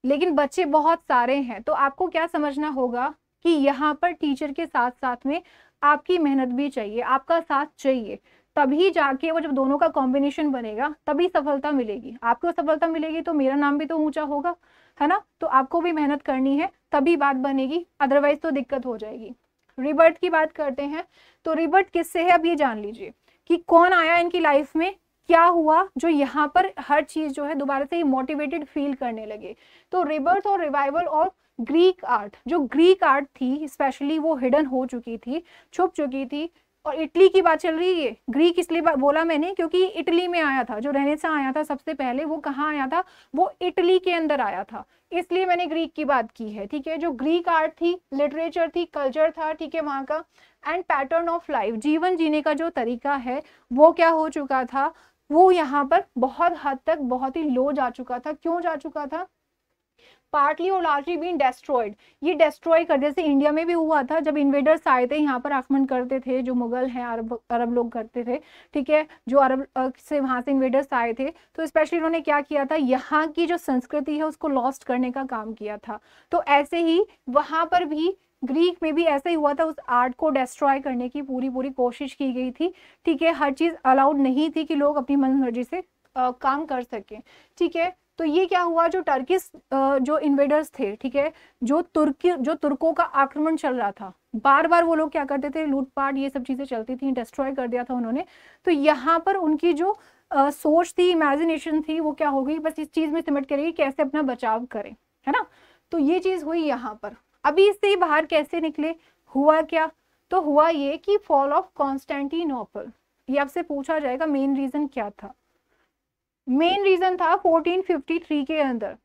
लेकिन बच्चे बहुत सारे हैं तो आपको क्या समझना होगा कि यहाँ पर टीचर के साथ साथ में आपकी मेहनत भी चाहिए आपका साथ चाहिए तभी जाके वो जब दोनों का कॉम्बिनेशन बनेगा तभी सफलता मिलेगी आपको सफलता मिलेगी तो मेरा नाम भी तो ऊंचा होगा है ना तो आपको भी मेहनत करनी है तभी बात बनेगी अदरवाइज तो दिक्कत हो जाएगी रिबर्ट की बात करते हैं तो रिबर्ट किससे है अब ये जान लीजिए कि कौन आया इनकी लाइफ में क्या हुआ जो यहाँ पर हर चीज जो है दोबारा से मोटिवेटेड फील करने लगे तो रिबर्थ और रिवाइवल और ग्रीक आर्ट जो ग्रीक आर्ट थी स्पेशली वो हिडन हो चुकी थी छुप चुकी थी और इटली की बात चल रही है ग्रीक इसलिए बोला मैंने क्योंकि इटली में आया था जो रहनेसा आया था सबसे पहले वो कहाँ आया था वो इटली के अंदर आया था इसलिए मैंने ग्रीक की बात की है ठीक है जो ग्रीक आर्ट थी लिटरेचर थी कल्चर था ठीक है वहाँ का एंड पैटर्न ऑफ लाइफ जीवन जीने का जो तरीका है वो क्या हो चुका था वो यहाँ पर बहुत हद तक बहुत ही लो जा चुका था क्यों जा चुका था पार्टली और लार्जली बीन डेस्ट्रॉयड ये डेस्ट्रॉय कर जैसे इंडिया में भी हुआ था जब इन्वेडर्स आए थे यहाँ पर आक्रमण करते थे जो मुगल हैं अरब अरब लोग करते थे ठीक है जो अरब से वहाँ से इन्वेडर्स आए थे तो स्पेशली उन्होंने क्या किया था यहाँ की जो संस्कृति है उसको लॉस्ट करने का काम किया था तो ऐसे ही वहाँ पर भी ग्रीक में भी ऐसा ही हुआ था उस आर्ट को डिस्ट्रॉय करने की पूरी पूरी कोशिश की गई थी ठीक है हर चीज़ अलाउड नहीं थी कि लोग अपनी मन मर्जी से आ, काम कर सकें ठीक है तो ये क्या हुआ जो टर्किस जो इन्वेडर्स थे ठीक है जो तुर्की जो तुर्कों का आक्रमण चल रहा था बार बार वो लोग क्या करते थे लूटपाट ये सब चीज़ें चलती थी डिस्ट्रॉय कर दिया था उन्होंने तो यहाँ पर उनकी जो आ, सोच थी इमेजिनेशन थी वो क्या हो गई बस इस चीज़ में सिमट के रही कैसे अपना बचाव करें है ना तो ये चीज़ हुई यहाँ पर अभी इससे बाहर कैसे निकले हुआ क्या तो हुआ ये कि फॉल ऑफ कॉन्स्टेंटिनोपल ये आपसे पूछा जाएगा मेन रीज़न क्या था मेन रीजन था 1453 के अंदर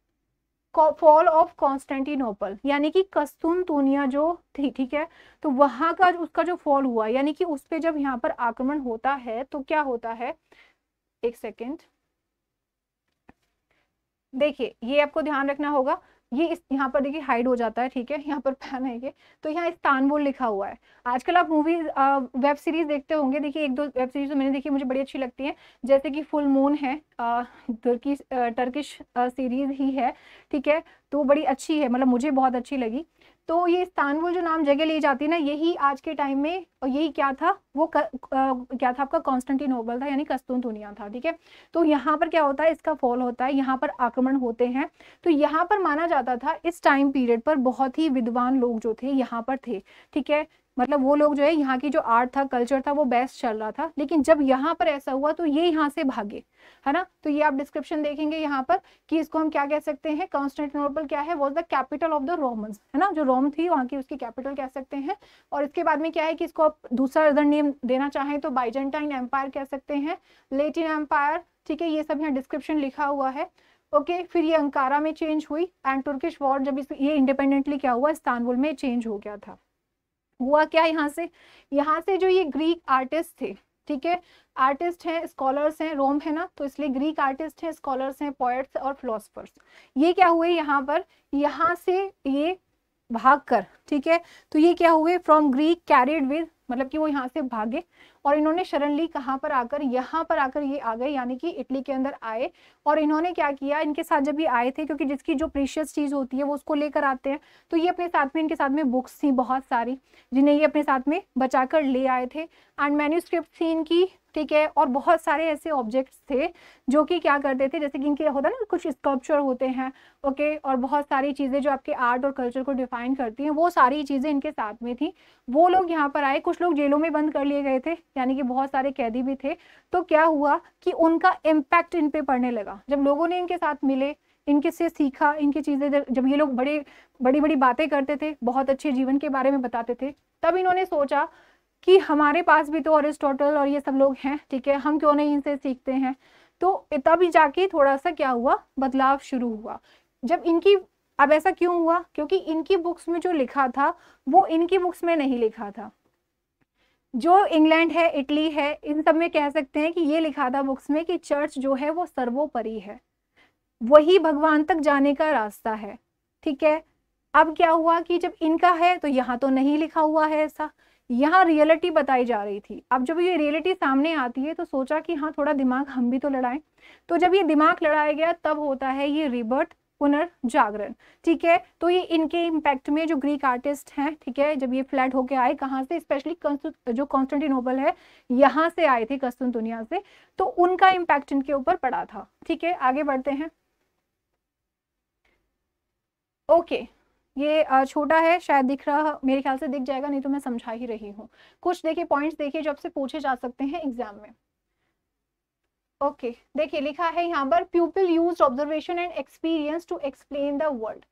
फॉल ऑफ कॉन्स्टेंटिनोपल यानी कि तुनिया जो थी ठीक है तो वहां का उसका जो फॉल हुआ यानी कि उस पर जब यहाँ पर आक्रमण होता है तो क्या होता है एक सेकेंड देखिए ये आपको ध्यान रखना होगा ये इस यहाँ पर देखिए हाइड हो जाता है ठीक है यहाँ पर पैन है ये तो यहाँ इस्तानबुल लिखा हुआ है आजकल आप मूवी वेब सीरीज देखते होंगे देखिए एक दो वेब सीरीज तो मैंने देखी मुझे बड़ी अच्छी लगती है जैसे कि फुल मून है तुर्की टर्किश सीरीज ही है ठीक है तो वो बड़ी अच्छी है मतलब मुझे बहुत अच्छी लगी तो ये इस्तानबुल जो नाम जगह ली जाती है ना यही आज के टाइम में और यही क्या था वो क, आ, क्या था आपका कॉन्स्टेंटिनोबल था यानी दुनिया था ठीक है तो यहाँ पर क्या होता है इसका फॉल होता है यहाँ पर आक्रमण होते हैं तो यहाँ पर माना जाता था इस टाइम पीरियड पर बहुत ही विद्वान लोग जो थे यहाँ पर थे ठीक है मतलब वो लोग जो है यहाँ की जो आर्ट था कल्चर था वो बेस्ट चल रहा था लेकिन जब यहाँ पर ऐसा हुआ तो ये यहाँ से भागे है ना तो ये आप डिस्क्रिप्शन देखेंगे यहाँ पर कि इसको हम क्या कह सकते हैं कॉन्स्टेंटिनोपल क्या है was the capital of the Romans है ना जो रोम थी वहाँ की उसकी कैपिटल कह सकते हैं और इसके बाद में क्या है कि इसको आप दूसरा अदर नेम देना चाहें तो बाइजेंटाइन एम्पायर कह सकते हैं लेटिन एम्पायर ठीक है ये सब यहाँ डिस्क्रिप्शन लिखा हुआ है ओके okay, फिर ये अंकारा में चेंज हुई एंड तुर्किश वॉर जब इस ये इंडिपेंडेंटली क्या हुआ इस्तानबुल में चेंज हो गया था हुआ क्या यहाँ से यहाँ से जो ये ग्रीक आर्टिस्ट थे ठीक है आर्टिस्ट हैं स्कॉलर्स हैं रोम है ना तो इसलिए ग्रीक आर्टिस्ट हैं स्कॉलर्स हैं पोएट्स और फिलोसफर्स ये क्या हुए यहाँ पर यहाँ से ये भाग कर ठीक है तो ये क्या हुए फ्रॉम ग्रीक कैरिड विद मतलब कि वो यहाँ से भागे और इन्होंने शरण ली कहाँ पर आकर यहाँ पर आकर ये आ गए यानी कि इटली के अंदर आए और इन्होंने क्या किया इनके साथ जब ये आए थे क्योंकि जिसकी जो प्रीशियस चीज़ होती है वो उसको लेकर आते हैं तो ये अपने साथ में इनके साथ में बुक्स थी बहुत सारी जिन्हें ये अपने साथ में बचा कर ले आए थे एंड मैन्यूस्क्रिप्ट थी इनकी ठीक है और बहुत सारे ऐसे ऑब्जेक्ट्स थे जो कि क्या करते थे जैसे कि इनके होता है ना कुछ स्कल्पचर होते हैं ओके और बहुत सारी चीज़ें जो आपके आर्ट और कल्चर को डिफाइन करती हैं वो सारी चीज़ें इनके साथ में थी वो लोग यहाँ पर आए कुछ लोग जेलों में बंद कर लिए गए थे यानी कि बहुत सारे कैदी भी थे तो क्या हुआ कि उनका इम्पैक्ट इन पर पड़ने लगा जब लोगों ने इनके साथ मिले इनके से सीखा इनकी चीज़ें जब ये लोग बड़े बड़ी बड़ी बातें करते थे बहुत अच्छे जीवन के बारे में बताते थे तब इन्होंने सोचा कि हमारे पास भी तो अरिस्टोटल और ये सब लोग हैं ठीक है हम क्यों नहीं इनसे सीखते हैं तो तभी जाके थोड़ा सा क्या हुआ बदलाव शुरू हुआ जब इनकी अब ऐसा क्यों हुआ क्योंकि इनकी बुक्स में जो लिखा था वो इनकी बुक्स में नहीं लिखा था जो इंग्लैंड है इटली है इन सब में कह सकते हैं कि ये लिखा था बुक्स में कि चर्च जो है वो सर्वोपरि है वही भगवान तक जाने का रास्ता है ठीक है अब क्या हुआ कि जब इनका है तो यहाँ तो नहीं लिखा हुआ है ऐसा यहाँ रियलिटी बताई जा रही थी अब जब ये रियलिटी सामने आती है तो सोचा कि हाँ थोड़ा दिमाग हम भी तो लड़ाएं तो जब ये दिमाग लड़ाया गया तब होता है ये रिबर्थ पुनर्जागरण ठीक है तो ये इनके इम्पैक्ट में जो ग्रीक आर्टिस्ट हैं ठीक है जब ये फ्लैट होके आए कहाँ से स्पेशली जो कॉन्स्टेंटिनोबल है यहाँ से आए थे कस्तुन दुनिया से तो उनका इम्पैक्ट इनके ऊपर पड़ा था ठीक है आगे बढ़ते हैं ओके okay. ये छोटा है शायद दिख रहा मेरे ख्याल से दिख जाएगा नहीं तो मैं समझा ही रही हूँ कुछ देखिए पॉइंट्स देखिए जो आपसे पूछे जा सकते हैं एग्जाम में ओके okay, देखिए लिखा है यहाँ पर people use observation and experience to explain the world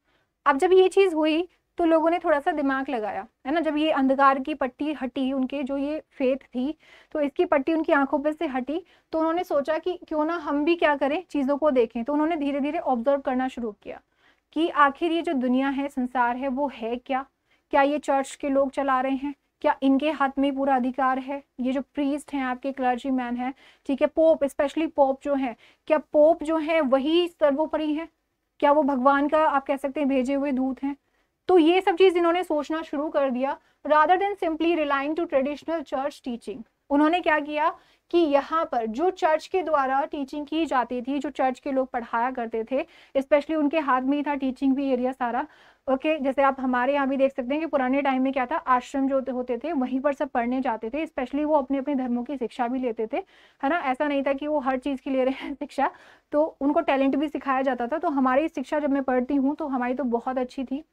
अब जब ये चीज़ हुई तो लोगों ने थोड़ा सा दिमाग लगाया है ना जब ये अंधकार की पट्टी हटी उनके जो ये फेथ थी तो इसकी पट्टी उनकी आंखों पर से हटी तो उन्होंने सोचा कि क्यों ना हम भी क्या करें चीज़ों को देखें तो उन्होंने धीरे धीरे ऑब्जर्व करना शुरू किया कि आखिर ये जो दुनिया है संसार है वो है क्या क्या ये चर्च के लोग चला रहे हैं क्या इनके हाथ में पूरा अधिकार है ये जो प्रीस्ट हैं आपके क्लर्जी मैन है ठीक है पोप स्पेशली पोप जो है क्या पोप जो है वही सर्वोपरि है क्या वो भगवान का आप कह सकते हैं भेजे हुए दूत हैं तो ये सब चीज़ इन्होंने सोचना शुरू कर दिया rather than simply relying to traditional church teaching उन्होंने क्या किया कि यहाँ पर जो चर्च के द्वारा टीचिंग की जाती थी जो चर्च के लोग पढ़ाया करते थे स्पेशली उनके हाथ में ही था टीचिंग भी एरिया सारा ओके okay, जैसे आप हमारे यहाँ भी देख सकते हैं कि पुराने टाइम में क्या था आश्रम जो होते थे वहीं पर सब पढ़ने जाते थे स्पेशली वो अपने अपने धर्मों की शिक्षा भी लेते थे है ना ऐसा नहीं था कि वो हर चीज़ की ले रहे हैं शिक्षा तो उनको टैलेंट भी सिखाया जाता था तो हमारी शिक्षा जब मैं पढ़ती हूँ तो हमारी तो बहुत अच्छी थी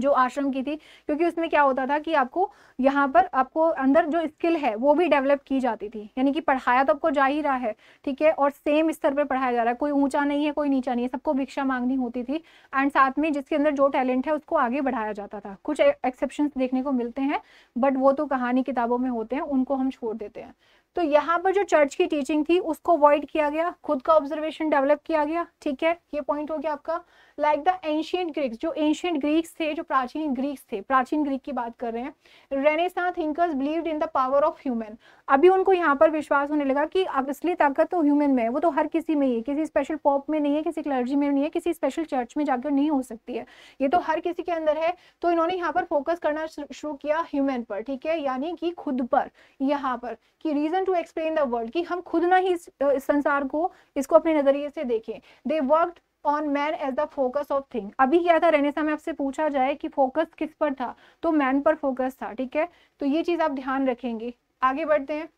जो आश्रम की थी क्योंकि उसमें क्या होता था कि आपको यहाँ पर आपको अंदर जो स्किल है वो भी डेवलप की जाती थी यानी कि पढ़ाया तो आपको जा ही रहा है ठीक है और सेम स्तर पर पढ़ाया जा रहा है कोई ऊंचा नहीं है कोई नीचा नहीं है सबको भिक्षा मांगनी होती थी एंड साथ में जिसके अंदर जो टैलेंट है उसको आगे बढ़ाया जाता था कुछ एक्सेप्शन देखने को मिलते हैं बट वो तो कहानी किताबों में होते हैं उनको हम छोड़ देते हैं तो यहाँ पर जो चर्च की टीचिंग थी उसको अवॉइड किया गया खुद का ऑब्जर्वेशन डेवलप किया गया ठीक है ये पॉइंट हो गया आपका लाइक द एंशियंट ग्रीक्स जो एंशियंट ग्रीक्स थे जो प्राचीन ग्रीक्स थे प्राचीन ग्रीक की बात कर रहे हैं renaissance thinkers believed in the power of human अभी उनको यहाँ पर विश्वास होने लगा कि असली ताकत तो ह्यूमन में है वो तो हर किसी में ही है किसी स्पेशल पॉप में नहीं है किसी क्लर्जी में नहीं है किसी स्पेशल चर्च में जाकर नहीं हो सकती है ये तो हर किसी के अंदर है तो इन्होंने यहाँ पर फोकस करना शुरू किया ह्यूमन पर ठीक है यानी कि खुद पर यहाँ पर कि reason person to explain the world कि हम खुद ना ही इस, संसार को इसको अपने नजरिए से देखें they work on man as the focus of thing अभी क्या था रेनेसा में आपसे पूछा जाए कि फोकस किस पर था तो मैन पर फोकस था ठीक है तो ये चीज आप ध्यान रखेंगे आगे बढ़ते हैं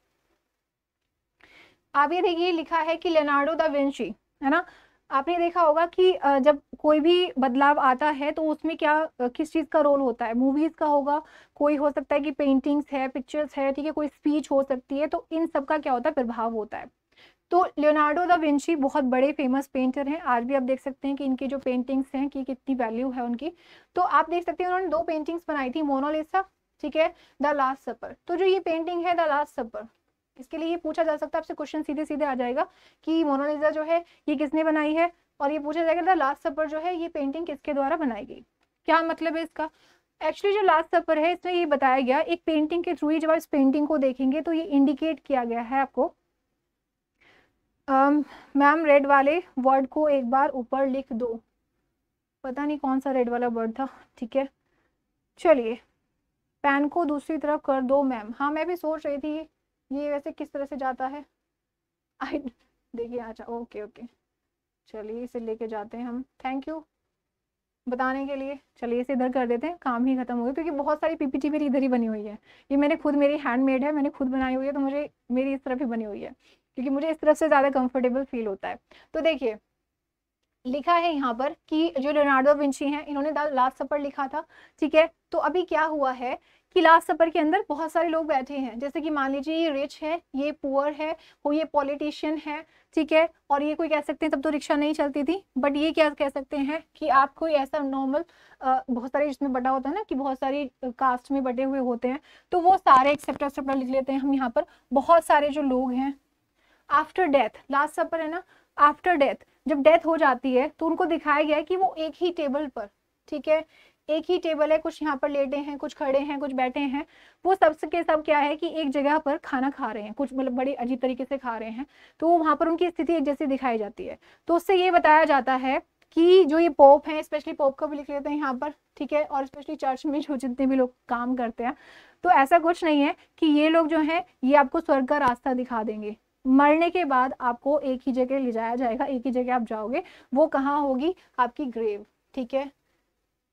आप ये देखिए लिखा है कि लेनार्डो द विंशी है ना आपने देखा होगा कि जब कोई भी बदलाव आता है तो उसमें क्या किस चीज़ का रोल होता है मूवीज़ का होगा कोई हो सकता है कि पेंटिंग्स है पिक्चर्स है ठीक है कोई स्पीच हो सकती है तो इन सब का क्या होता है प्रभाव होता है तो लियोनार्डो द विंची बहुत बड़े फेमस पेंटर हैं आज भी आप देख सकते हैं कि इनकी जो पेंटिंग्स हैं कि कितनी वैल्यू है उनकी तो आप देख सकते हैं उन्होंने दो पेंटिंग्स बनाई थी मोनोलिसा ठीक है द लास्ट सपर तो जो ये पेंटिंग है द लास्ट सपर इसके लिए ये पूछा जा सकता है आपसे क्वेश्चन सीधे सीधे आ जाएगा कि मोनालिजा जो है ये किसने बनाई है और ये पूछा जाएगा द लास्ट सफर जो है ये पेंटिंग किसके द्वारा बनाई गई क्या मतलब है इसका एक्चुअली जो लास्ट सफर है इसमें ये बताया गया एक पेंटिंग के थ्रू ही जब आप इस पेंटिंग को देखेंगे तो ये इंडिकेट किया गया है आपको मैम रेड वाले वर्ड को एक बार ऊपर लिख दो पता नहीं कौन सा रेड वाला वर्ड था ठीक है चलिए पैन को दूसरी तरफ कर दो मैम हाँ मैं भी सोच रही थी ये वैसे किस तरह से जाता है आई देखिए अच्छा ओके ओके चलिए इसे लेके जाते हैं हम थैंक यू बताने के लिए चलिए इसे इधर कर देते हैं काम ही खत्म हो गया क्योंकि बहुत सारी पीपीटी मेरी इधर ही बनी हुई है ये मैंने खुद मेरी हैंडमेड है मैंने खुद बनाई हुई है तो मुझे मेरी इस तरफ ही बनी हुई है क्योंकि मुझे इस तरफ से ज़्यादा कंफर्टेबल फील होता है तो देखिए लिखा है यहाँ पर कि जो लियोनार्डो विंची हैं इन्होंने लास्ट सफर लिखा था ठीक है तो अभी क्या हुआ है कि लास्ट सफर के अंदर बहुत सारे लोग बैठे हैं जैसे कि मान लीजिए ये रिच है ये पुअर है वो ये पॉलिटिशियन है ठीक है और ये कोई कह सकते हैं तब तो रिक्शा नहीं चलती थी बट ये क्या कह सकते हैं कि आप कोई ऐसा नॉर्मल बहुत सारे जिसमें बटा होता है ना कि बहुत सारी कास्ट में बटे हुए होते हैं तो वो सारे एक्सेप्टा एक्सेप्टा लिख लेते हैं हम यहाँ पर बहुत सारे जो लोग हैं आफ्टर डेथ लास्ट सफर है ना आफ्टर डेथ जब डेथ हो जाती है तो उनको दिखाया गया है कि वो एक ही टेबल पर ठीक है एक ही टेबल है कुछ यहाँ पर लेटे हैं कुछ खड़े हैं कुछ बैठे हैं वो सब के सब क्या है कि एक जगह पर खाना खा रहे हैं कुछ मतलब बड़ी अजीब तरीके से खा रहे हैं तो वहां पर उनकी स्थिति एक जैसी दिखाई जाती है तो उससे ये बताया जाता है कि जो ये पोप है स्पेशली पोप का भी लिख लेते हैं यहाँ पर ठीक है और स्पेशली चर्च में जो जितने भी लोग काम करते हैं तो ऐसा कुछ नहीं है कि ये लोग जो हैं ये आपको स्वर्ग का रास्ता दिखा देंगे मरने के बाद आपको एक ही जगह ले जाया जाएगा एक ही जगह आप जाओगे वो कहाँ होगी आपकी ग्रेव ठीक है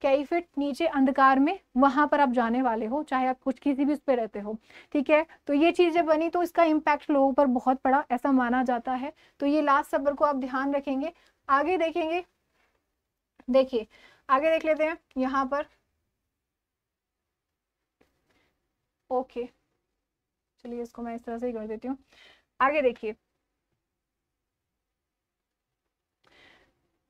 कैफिट नीचे अंधकार में वहां पर आप जाने वाले हो चाहे आप कुछ किसी भी उस पर रहते हो ठीक है तो ये चीज़ जब बनी तो इसका इम्पैक्ट लोगों पर बहुत पड़ा ऐसा माना जाता है तो ये लास्ट सबर को आप ध्यान रखेंगे आगे देखेंगे देखिए आगे देख लेते हैं यहाँ पर ओके चलिए इसको मैं इस तरह से ही कर देती हूँ आगे देखिए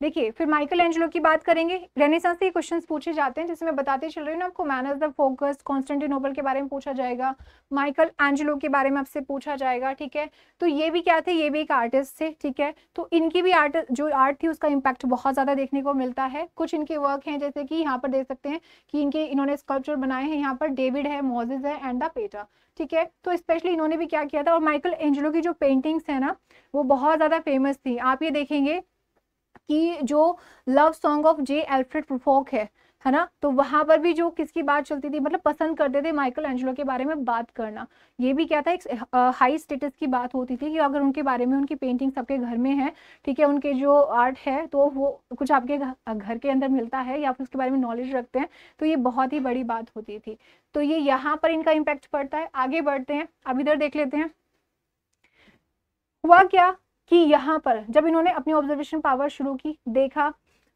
देखिए फिर माइकल एंजलो की बात करेंगे रेनेसांस के क्वेश्चन पूछे जाते हैं जिसमें मैं बताते चल रही हूँ आपको man of the focus Constantinople के बारे में पूछा जाएगा माइकल एंजलो के बारे में आपसे पूछा जाएगा ठीक है तो ये भी क्या थे ये भी एक आर्टिस्ट थे ठीक है तो इनकी भी आर्ट जो आर्ट थी उसका इम्पैक्ट बहुत ज़्यादा देखने को मिलता है कुछ इनके वर्क हैं जैसे कि यहाँ पर देख सकते हैं कि इनके इन्होंने स्कल्पचर बनाए हैं यहाँ पर डेविड है मोजिज है एंड द पेटा ठीक है तो स्पेशली इन्होंने भी क्या किया था और माइकल एंजलो की जो पेंटिंग्स है ना वो बहुत ज़्यादा फेमस थी आप ये देखेंगे कि जो love song of J Alfred Prufrock है है ना तो वहां पर भी जो किसकी बात चलती थी मतलब पसंद करते थे माइकल एंजलो के बारे में बात करना ये भी क्या था एक हाई स्टेटस की बात होती थी कि अगर उनके बारे में उनकी पेंटिंग सबके घर में है ठीक है उनके जो आर्ट है तो वो कुछ आपके घर के अंदर मिलता है या फिर उसके बारे में नॉलेज रखते हैं तो ये बहुत ही बड़ी बात होती थी तो ये यहाँ पर इनका इम्पैक्ट पड़ता है आगे बढ़ते हैं अब इधर देख लेते हैं हुआ क्या कि यहाँ पर जब इन्होंने अपनी ऑब्जर्वेशन पावर शुरू की देखा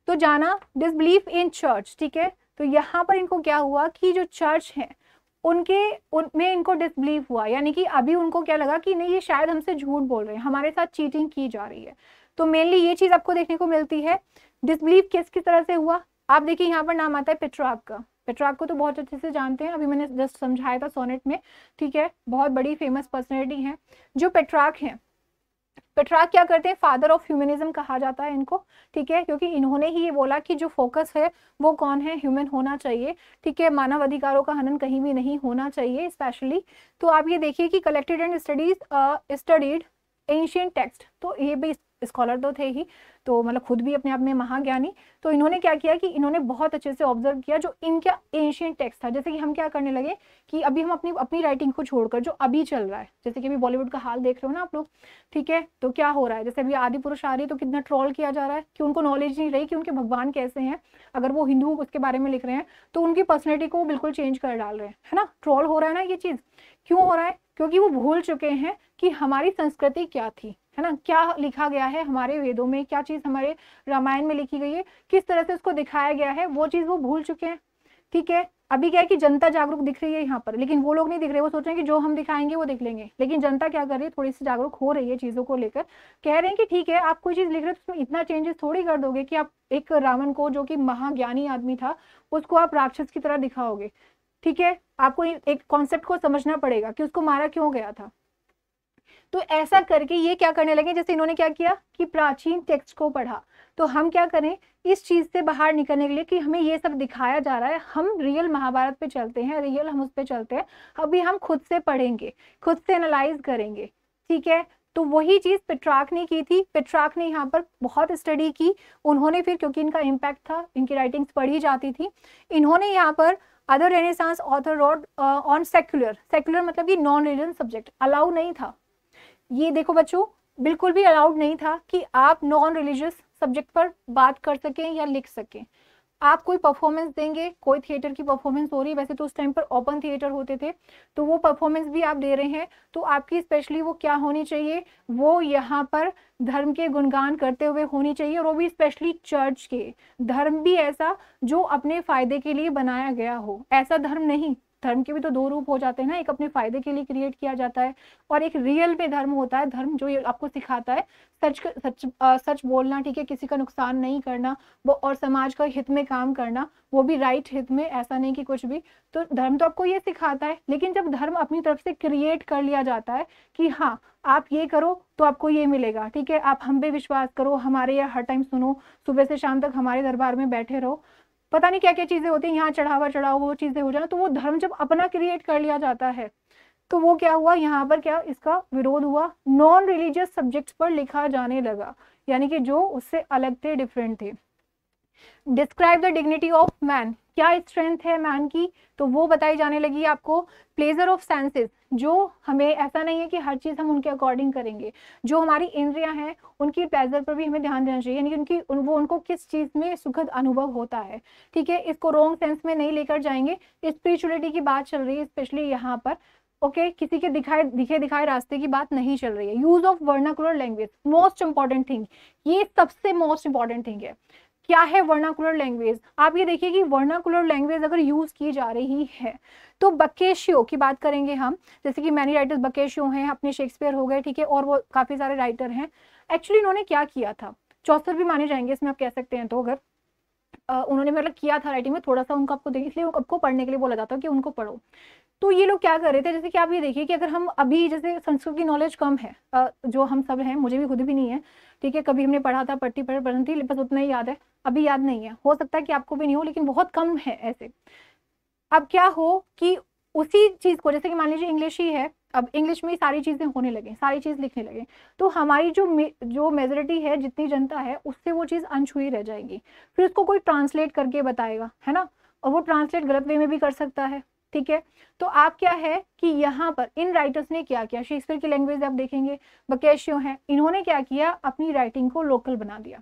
तो जाना डिसबिलीव इन चर्च ठीक है तो यहाँ पर इनको क्या हुआ कि जो चर्च है उनके उनमें इनको डिसबिलीव हुआ यानी कि अभी उनको क्या लगा कि नहीं ये शायद हमसे झूठ बोल रहे हैं हमारे साथ चीटिंग की जा रही है तो मेनली ये चीज़ आपको देखने को मिलती है डिसबिलीव किस की तरह से हुआ आप देखिए यहाँ पर नाम आता है पेट्राक का पेट्राक को तो बहुत अच्छे से जानते हैं अभी मैंने जस्ट समझाया था सोनेट में ठीक है बहुत बड़ी फेमस पर्सनैलिटी है जो पेट्राक है पेट्राक क्या करते हैं फादर ऑफ ह्यूमनिज्म कहा जाता है इनको ठीक है क्योंकि इन्होंने ही ये बोला कि जो फोकस है वो कौन है ह्यूमन होना चाहिए ठीक है मानव अधिकारों का हनन कहीं भी नहीं होना चाहिए स्पेशली तो आप ये देखिए कि collected and studies studied ancient text तो ये भी स्कॉलर तो थे ही तो मतलब खुद भी अपने आप में महाज्ञानी तो इन्होंने क्या किया कि इन्होंने बहुत अच्छे से ऑब्जर्व किया जो इनका एंशियंट टेक्स्ट था जैसे कि हम क्या करने लगे कि अभी हम अपनी अपनी राइटिंग को छोड़कर जो अभी चल रहा है जैसे कि अभी बॉलीवुड का हाल देख रहे हो ना आप लोग ठीक है तो क्या हो रहा है जैसे अभी आदि पुरुष आ रही है तो कितना ट्रॉल किया जा रहा है कि उनको नॉलेज नहीं रही कि उनके भगवान कैसे हैं अगर वो हिंदू उसके बारे में लिख रहे हैं तो उनकी पर्सनैलिटी को बिल्कुल चेंज कर डाल रहे हैं है ना ट्रॉल हो रहा है ना ये चीज़ क्यों हो रहा है क्योंकि वो भूल चुके हैं कि हमारी संस्कृति क्या थी है ना क्या लिखा गया है हमारे वेदों में क्या चीज हमारे रामायण में लिखी गई है किस तरह से उसको दिखाया गया है वो चीज वो भूल चुके हैं ठीक है अभी क्या है कि जनता जागरूक दिख रही है यहाँ पर लेकिन वो लोग नहीं दिख रहे वो सोच रहे हैं कि जो हम दिखाएंगे वो दिख लेंगे लेकिन जनता क्या कर रही है थोड़ी सी जागरूक हो रही है चीज़ों को लेकर कह रहे हैं कि ठीक है आप कोई चीज़ लिख रहे हो तो उसमें इतना चेंजेस थोड़ी कर दोगे कि आप एक रावण को जो की महाज्ञानी आदमी था उसको आप राक्षस की तरह दिखाओगे ठीक है आपको एक कॉन्सेप्ट को समझना पड़ेगा कि उसको मारा क्यों गया था तो ऐसा करके ये क्या करने लगे जैसे इन्होंने क्या किया कि प्राचीन टेक्स्ट को पढ़ा तो हम क्या करें इस चीज़ से बाहर निकलने के लिए कि हमें ये सब दिखाया जा रहा है हम रियल महाभारत पे चलते हैं रियल हम उस पर चलते हैं अभी हम खुद से पढ़ेंगे खुद से एनालाइज करेंगे ठीक है तो वही चीज़ पिट्राक ने की थी पिट्राक ने यहाँ पर बहुत स्टडी की उन्होंने फिर क्योंकि इनका इम्पैक्ट था इनकी राइटिंग्स पढ़ी जाती थी इन्होंने यहाँ पर other renaissance author on secular secular मतलब कि नॉन रिलीजन सब्जेक्ट अलाउ नहीं था ये देखो बच्चों बिल्कुल भी अलाउड नहीं था कि आप नॉन रिलीजियस सब्जेक्ट पर बात कर सकें या लिख सकें आप कोई परफॉर्मेंस देंगे कोई थिएटर की परफॉर्मेंस हो रही है वैसे तो उस टाइम पर ओपन थिएटर होते थे तो वो परफॉर्मेंस भी आप दे रहे हैं तो आपकी स्पेशली वो क्या होनी चाहिए वो यहाँ पर धर्म के गुणगान करते हुए होनी चाहिए और वो भी स्पेशली चर्च के धर्म भी ऐसा जो अपने फायदे के लिए बनाया गया हो ऐसा धर्म नहीं धर्म के भी तो दो रूप हो जाते हैं ना एक अपने फायदे के लिए क्रिएट किया जाता है और एक रियल में धर्म होता है धर्म जो आपको सिखाता है सच सच आ, सच बोलना ठीक है किसी का नुकसान नहीं करना वो और समाज का हित में काम करना वो भी राइट हित में ऐसा नहीं कि कुछ भी तो धर्म तो आपको ये सिखाता है लेकिन जब धर्म अपनी तरफ से क्रिएट कर लिया जाता है कि हाँ आप ये करो तो आपको ये मिलेगा ठीक है आप हम पे विश्वास करो हमारे यहाँ हर टाइम सुनो सुबह से शाम तक हमारे दरबार में बैठे रहो पता नहीं क्या क्या चीज़ें होती हैं यहाँ चढ़ावा चढ़ाव वो चीज़ें हो जाना तो वो धर्म जब अपना क्रिएट कर लिया जाता है तो वो क्या हुआ यहाँ पर क्या इसका विरोध हुआ नॉन रिलीजियस सब्जेक्ट्स पर लिखा जाने लगा यानी कि जो उससे अलग थे डिफरेंट थे describe the dignity of man क्या स्ट्रेंथ है मैन की तो वो बताई जाने लगी आपको प्लेजर ऑफ सेंसेस जो हमें ऐसा नहीं है कि हर चीज़ हम उनके अकॉर्डिंग करेंगे जो हमारी इंद्रियां हैं उनकी प्लेजर पर भी हमें ध्यान देना चाहिए यानी कि उनकी उन, वो उनको किस चीज़ में सुखद अनुभव होता है ठीक है इसको रॉन्ग सेंस में नहीं लेकर जाएंगे स्पिरिचुअलिटी की बात चल रही है स्पेशली यहाँ पर ओके okay, किसी के दिखाए दिखे दिखाए रास्ते की बात नहीं चल रही है use of vernacular language most important thing ये सबसे मोस्ट इंपॉर्टेंट थिंग है क्या है वर्नाकुलर लैंग्वेज आप ये देखिए कि वर्नाकुलर लैंग्वेज अगर यूज़ की जा रही है तो बकेशियो की बात करेंगे हम जैसे कि मैनी राइटर्स बकेशियो हैं अपने शेक्सपियर हो गए ठीक है और वो काफ़ी सारे राइटर हैं एक्चुअली इन्होंने क्या किया था चौसर भी माने जाएंगे इसमें आप कह सकते हैं तो अगर उन्होंने मतलब किया था राइटिंग में थोड़ा सा उनको आपको देखिए इसलिए आपको पढ़ने के लिए बोला जाता है कि उनको पढ़ो तो ये लोग क्या कर रहे थे जैसे कि आप ये देखिए कि अगर हम अभी जैसे संस्कृत की नॉलेज कम है जो हम सब हैं मुझे भी खुद भी नहीं है ठीक है कभी हमने पढ़ा था पट्टी पढ़ थी बस उतना ही याद है अभी याद नहीं है हो सकता है कि आपको भी नहीं हो लेकिन बहुत कम है ऐसे अब क्या हो कि उसी चीज़ को जैसे कि मान लीजिए इंग्लिश ही है अब इंग्लिश में सारी चीज़ें होने लगे सारी चीज़ लिखने लगे तो हमारी जो मे, जो मेजोरिटी है जितनी जनता है उससे वो चीज़ अनछुई रह जाएगी फिर उसको कोई ट्रांसलेट करके बताएगा है ना और वो ट्रांसलेट गलत वे में भी कर सकता है ठीक है तो आप क्या है कि यहाँ पर इन राइटर्स ने क्या किया शेक्सपियर की लैंग्वेज आप देखेंगे बकेशियो हैं इन्होंने क्या किया अपनी राइटिंग को लोकल बना दिया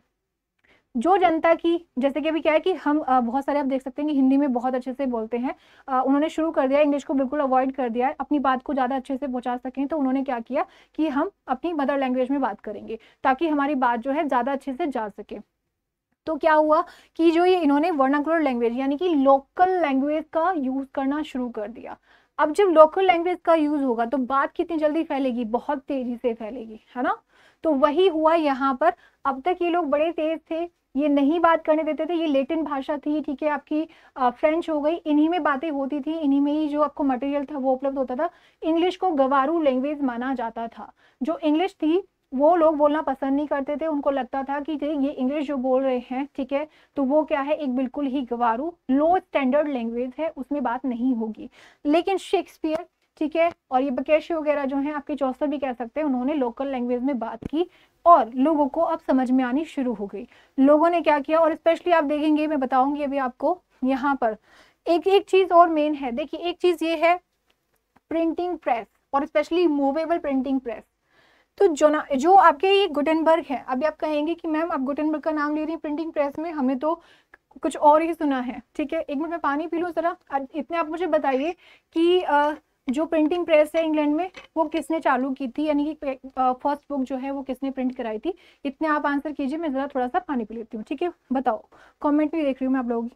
जो जनता की जैसे कि अभी क्या है कि हम बहुत सारे आप देख सकते हैं कि हिंदी में बहुत अच्छे से बोलते हैं उन्होंने शुरू कर दिया इंग्लिश को बिल्कुल अवॉइड कर दिया अपनी बात को ज़्यादा अच्छे से पहुंचा सकें तो उन्होंने क्या किया कि हम अपनी मदर लैंग्वेज में बात करेंगे ताकि हमारी बात जो है ज़्यादा अच्छे से जा सके तो क्या हुआ कि जो ये इन्होंने वर्नाकुलर लैंग्वेज यानी कि लोकल लैंग्वेज का यूज़ करना शुरू कर दिया अब जब लोकल लैंग्वेज का यूज़ होगा तो बात कितनी जल्दी फैलेगी बहुत तेज़ी से फैलेगी है ना तो वही हुआ यहाँ पर अब तक ये लोग बड़े तेज थे ये नहीं बात करने देते थे ये लेटिन भाषा थी ठीक है आपकी फ्रेंच हो गई इन्हीं में बातें होती थी इन्हीं में ही जो आपको मटेरियल था वो उपलब्ध होता था इंग्लिश को गवारू लैंग्वेज माना जाता था जो इंग्लिश थी वो लोग बोलना पसंद नहीं करते थे उनको लगता था कि ये इंग्लिश जो बोल रहे हैं ठीक है तो वो क्या है एक बिल्कुल ही गवारू लो स्टैंडर्ड लैंग्वेज है उसमें बात नहीं होगी लेकिन शेक्सपियर ठीक है और ये बकेशी वगैरह जो है आपके चौसर भी कह सकते हैं उन्होंने लोकल लैंग्वेज में बात की और लोगों को अब समझ में आनी शुरू हो गई लोगों ने क्या किया और स्पेशली आप देखेंगे मैं बताऊंगी अभी आपको यहाँ पर एक एक चीज़ और मेन है देखिए एक चीज़ ये है प्रिंटिंग प्रेस और स्पेशली मूवेबल प्रिंटिंग प्रेस तो जो ना जो आपके ये गुटनबर्ग है अभी आप कहेंगे कि मैम आप गुटनबर्ग का नाम ले रही हैं प्रिंटिंग प्रेस में हमें तो कुछ और ही सुना है ठीक है एक मिनट में पानी पी लूँ ज़रा इतने आप मुझे बताइए कि आ, जो प्रिंटिंग प्रेस है इंग्लैंड में वो किसने चालू की थी यानी कि फर्स्ट बुक जो है वो किसने प्रिंट कराई थी इतने आप आंसर कीजिए मैं ज़रा थोड़ा सा पानी पी लेती हूँ ठीक है बताओ कमेंट भी देख रही हूँ मैं आप लोगों की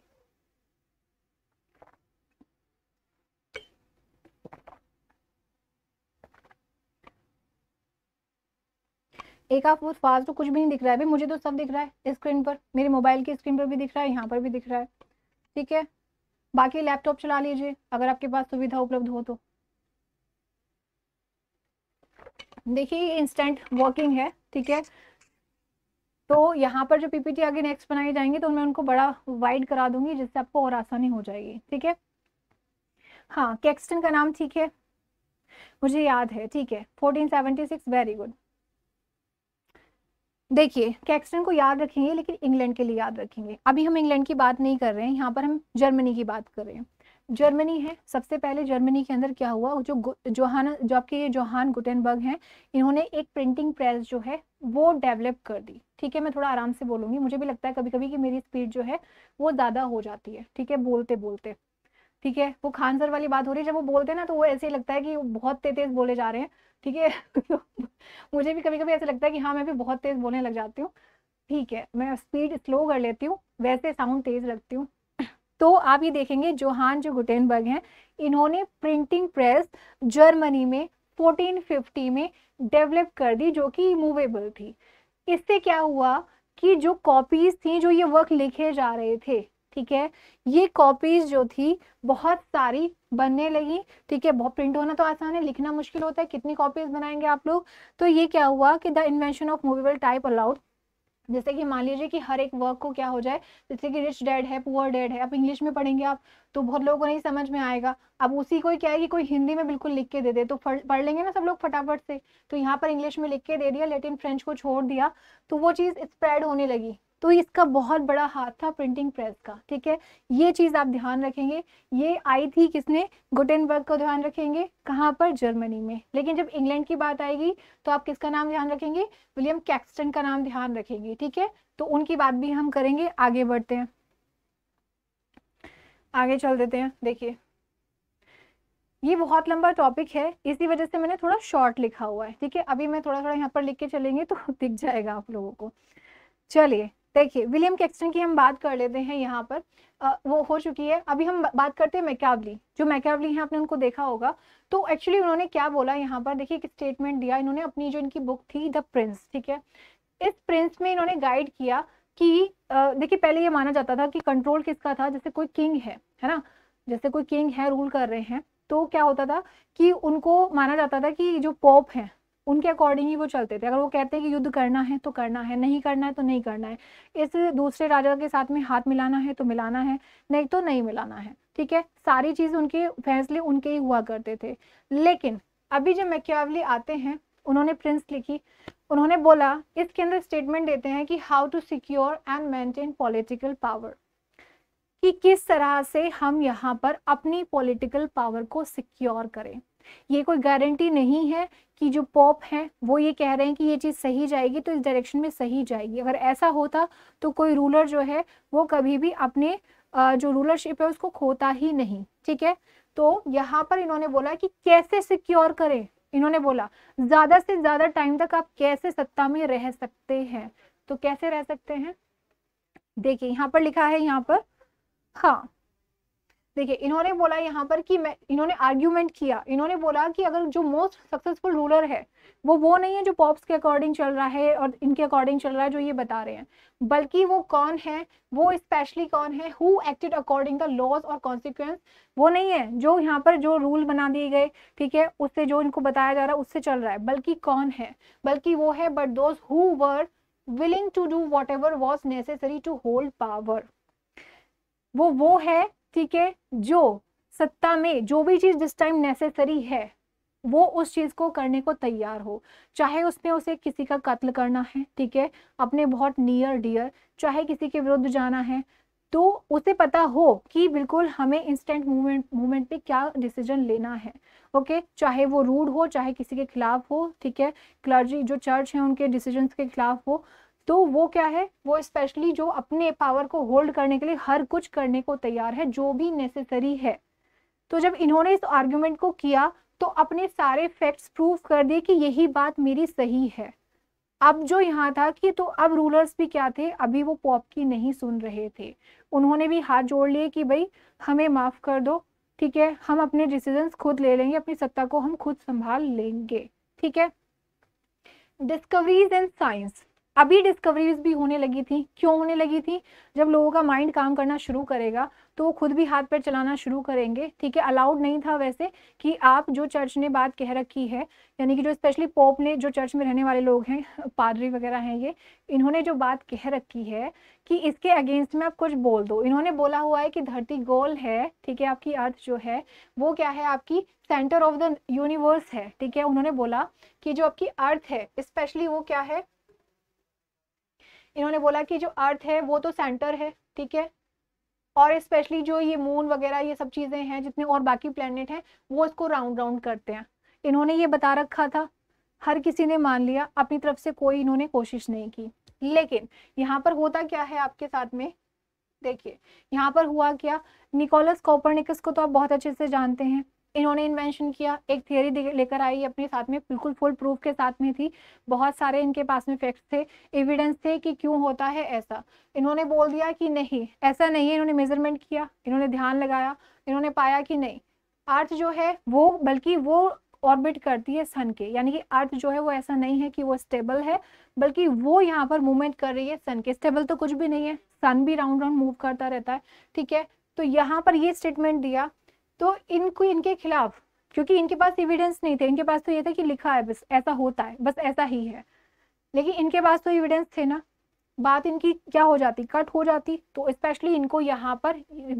एक आप वो फास्ट तो कुछ भी नहीं दिख रहा है मुझे तो सब दिख रहा है स्क्रीन पर मेरे मोबाइल की स्क्रीन पर भी दिख रहा है यहाँ पर भी दिख रहा है ठीक है बाकी लैपटॉप चला लीजिए अगर आपके पास सुविधा उपलब्ध हो तो देखिए इंस्टेंट वर्किंग है ठीक है तो यहाँ पर जो पीपीटी आगे नेक्स्ट बनाए जाएंगे तो मैं उनको बड़ा वाइड करा दूंगी जिससे आपको और आसानी हो जाएगी ठीक है हाँ कैक्सटन का नाम ठीक है मुझे याद है ठीक है 1476 वेरी गुड देखिए कैक्सटन को याद रखेंगे लेकिन इंग्लैंड के लिए याद रखेंगे अभी हम इंग्लैंड की बात नहीं कर रहे हैं यहाँ पर हम जर्मनी की बात कर रहे हैं जर्मनी है सबसे पहले जर्मनी के अंदर क्या हुआ जो जोहान जो आपके ये जोहान गुटेनबर्ग हैं इन्होंने एक प्रिंटिंग प्रेस जो है वो डेवलप कर दी ठीक है मैं थोड़ा आराम से बोलूंगी मुझे भी लगता है कभी कभी कि मेरी स्पीड जो है वो ज़्यादा हो जाती है ठीक है बोलते बोलते ठीक है वो खान सर वाली बात हो रही है जब वो बोलते हैं ना तो वो ऐसे ही लगता है कि बहुत तेज तेज बोले जा रहे हैं ठीक है मुझे भी कभी कभी ऐसा लगता है कि हाँ मैं भी बहुत तेज बोलने लग जाती हूँ ठीक है मैं स्पीड स्लो कर लेती हूँ वैसे साउंड तेज लगती हूँ तो आप ये देखेंगे जोहान जो गुटेनबर्ग हैं इन्होंने प्रिंटिंग प्रेस जर्मनी में 1450 में डेवलप कर दी जो कि मूवेबल थी इससे क्या हुआ कि जो कॉपीज थी जो ये वर्क लिखे जा रहे थे ठीक है ये कॉपीज जो थी बहुत सारी बनने लगी ठीक है बहुत प्रिंट होना तो आसान है लिखना मुश्किल होता है कितनी कॉपीज बनाएंगे आप लोग तो ये क्या हुआ कि the invention of movable type allowed जैसे कि मान लीजिए कि हर एक वर्क को क्या हो जाए जैसे कि रिच डैड है पुअर डैड है अब इंग्लिश में पढ़ेंगे आप तो बहुत लोगों को नहीं समझ में आएगा अब उसी को क्या है कि कोई हिंदी में बिल्कुल लिख के दे दे तो पढ़ लेंगे ना सब लोग फटाफट से तो यहाँ पर इंग्लिश में लिख के दे दिया लेटिन फ्रेंच को छोड़ दिया तो वो चीज़ स्प्रेड होने लगी तो इसका बहुत बड़ा हाथ था प्रिंटिंग प्रेस का ठीक है ये चीज़ आप ध्यान रखेंगे ये आई थी किसने गुटेनबर्ग का ध्यान रखेंगे कहाँ पर जर्मनी में लेकिन जब इंग्लैंड की बात आएगी तो आप किसका नाम ध्यान रखेंगे विलियम कैक्सटन का नाम ध्यान रखेंगे ठीक है तो उनकी बात भी हम करेंगे आगे बढ़ते हैं आगे चल देते हैं देखिए ये बहुत लंबा टॉपिक है इसी वजह से मैंने थोड़ा शॉर्ट लिखा हुआ है ठीक है अभी मैं थोड़ा थोड़ा यहाँ पर लिख के चलेंगे तो दिख जाएगा आप लोगों को चलिए देखिए विलियम कैक्सटन की हम बात कर लेते हैं यहाँ पर आ, वो हो चुकी है अभी हम बात करते हैं मैकेवली जो मैकेवली हैं आपने उनको देखा होगा तो एक्चुअली उन्होंने क्या बोला यहाँ पर देखिए एक स्टेटमेंट दिया इन्होंने अपनी जो इनकी बुक थी द प्रिंस ठीक है इस प्रिंस में इन्होंने गाइड किया कि देखिए पहले ये माना जाता था कि कंट्रोल किसका था जैसे कोई किंग है है ना जैसे कोई किंग है रूल कर रहे हैं तो क्या होता था कि उनको माना जाता था कि जो पॉप है उनके अकॉर्डिंग ही वो चलते थे अगर वो कहते हैं कि युद्ध करना है तो करना है नहीं करना है तो नहीं करना है इस दूसरे राजा के साथ में हाथ मिलाना है तो मिलाना है नहीं तो नहीं मिलाना है ठीक है सारी चीज़ उनके फैसले उनके ही हुआ करते थे लेकिन अभी जब मैक्यावली आते हैं उन्होंने प्रिंस लिखी उन्होंने बोला इसके अंदर स्टेटमेंट देते हैं कि how to secure and maintain political power कि किस तरह से हम यहाँ पर अपनी पॉलिटिकल पावर को सिक्योर करें ये कोई गारंटी नहीं है कि जो पॉप हैं वो ये कह रहे हैं कि ये चीज़ सही जाएगी तो इस डायरेक्शन में सही जाएगी अगर ऐसा होता तो कोई रूलर जो है वो कभी भी अपने जो रूलरशिप है उसको खोता ही नहीं ठीक है तो यहाँ पर इन्होंने बोला कि कैसे सिक्योर करें इन्होंने बोला ज़्यादा से ज़्यादा टाइम तक आप कैसे सत्ता में रह सकते हैं तो कैसे रह सकते हैं देखिए यहाँ पर लिखा है यहाँ पर हाँ देखिए इन्होंने बोला यहाँ पर कि मैं इन्होंने आर्ग्यूमेंट किया इन्होंने बोला कि अगर जो मोस्ट सक्सेसफुल रूलर है वो वो नहीं है जो पॉप्स के अकॉर्डिंग चल रहा है और इनके अकॉर्डिंग चल रहा है जो ये बता रहे हैं बल्कि वो कौन है वो स्पेशली कौन है who acted according the laws और कॉन्सिक्वेंस वो नहीं है जो यहाँ पर जो रूल बना दिए गए ठीक है उससे जो इनको बताया जा रहा है उससे चल रहा है बल्कि कौन है बल्कि वो है but those who were to do whatever was necessary to hold power वो वो है ठीक है जो सत्ता में जो भी चीज़ जिस टाइम नेसेसरी है वो उस चीज़ को करने को तैयार हो चाहे उसमें उसे किसी का कत्ल करना है ठीक है अपने बहुत नियर डियर चाहे किसी के विरुद्ध जाना है तो उसे पता हो कि बिल्कुल हमें इंस्टेंट मूवमेंट मूवमेंट पे क्या डिसीजन लेना है ओके चाहे वो रूड हो चाहे किसी के खिलाफ हो ठीक है क्लर्जी जो चर्च है उनके डिसीजन के खिलाफ हो तो वो क्या है वो स्पेशली जो अपने पावर को होल्ड करने के लिए हर कुछ करने को तैयार है जो भी नेसेसरी है तो जब इन्होंने इस आर्ग्यूमेंट को किया तो अपने सारे फैक्ट्स प्रूव कर दिए कि यही बात मेरी सही है अब जो यहाँ था कि तो अब रूलर्स भी क्या थे अभी वो पॉप की नहीं सुन रहे थे उन्होंने भी हाथ जोड़ लिए कि भाई हमें माफ़ कर दो ठीक है हम अपने डिसीजंस खुद ले लेंगे अपनी सत्ता को हम खुद संभाल लेंगे ठीक है डिस्कवरीज इन साइंस अभी डिस्कवरीज भी होने लगी थी क्यों होने लगी थी जब लोगों का माइंड काम करना शुरू करेगा तो वो खुद भी हाथ पैर चलाना शुरू करेंगे ठीक है अलाउड नहीं था वैसे कि आप जो चर्च ने बात कह रखी है यानी कि जो स्पेशली पोप ने जो चर्च में रहने वाले लोग हैं पादरी वगैरह हैं ये इन्होंने जो बात कह रखी है कि इसके अगेंस्ट में आप कुछ बोल दो इन्होंने बोला हुआ है कि धरती गोल है ठीक है आपकी अर्थ जो है वो क्या है आपकी सेंटर ऑफ द यूनिवर्स है ठीक है उन्होंने बोला कि जो आपकी अर्थ है स्पेशली वो क्या है इन्होंने बोला कि जो अर्थ है वो तो सेंटर है ठीक है और स्पेशली जो ये मून वगैरह ये सब चीज़ें हैं जितने और बाकी प्लानट हैं वो इसको राउंड राउंड करते हैं इन्होंने ये बता रखा था हर किसी ने मान लिया अपनी तरफ से कोई इन्होंने कोशिश नहीं की लेकिन यहाँ पर होता क्या है आपके साथ में देखिए यहाँ पर हुआ क्या निकोलस कॉपरनिकस को तो आप बहुत अच्छे से जानते हैं इन्होंने इन्वेंशन किया एक थियोरी लेकर आई अपने साथ में बिल्कुल फुल प्रूफ के साथ में थी बहुत सारे इनके पास में फैक्ट्स थे एविडेंस थे कि क्यों होता है ऐसा इन्होंने बोल दिया कि नहीं ऐसा नहीं है इन्होंने मेजरमेंट किया इन्होंने ध्यान लगाया इन्होंने पाया कि नहीं अर्थ जो है वो बल्कि वो ऑर्बिट करती है सन के यानी कि अर्थ जो है वो ऐसा नहीं है कि वो स्टेबल है बल्कि वो यहाँ पर मूवमेंट कर रही है सन के स्टेबल तो कुछ भी नहीं है सन भी राउंड राउंड मूव करता रहता है ठीक है तो यहाँ पर ये स्टेटमेंट दिया तो इनको इनके खिलाफ क्योंकि इनके पास एविडेंस नहीं थे इनके पास तो ये था कि लिखा है बस ऐसा होता है बस ऐसा ही है लेकिन इनके पास तो एविडेंस थे ना बात इनकी क्या हो जाती कट हो जाती तो स्पेशली इनको यहाँ पर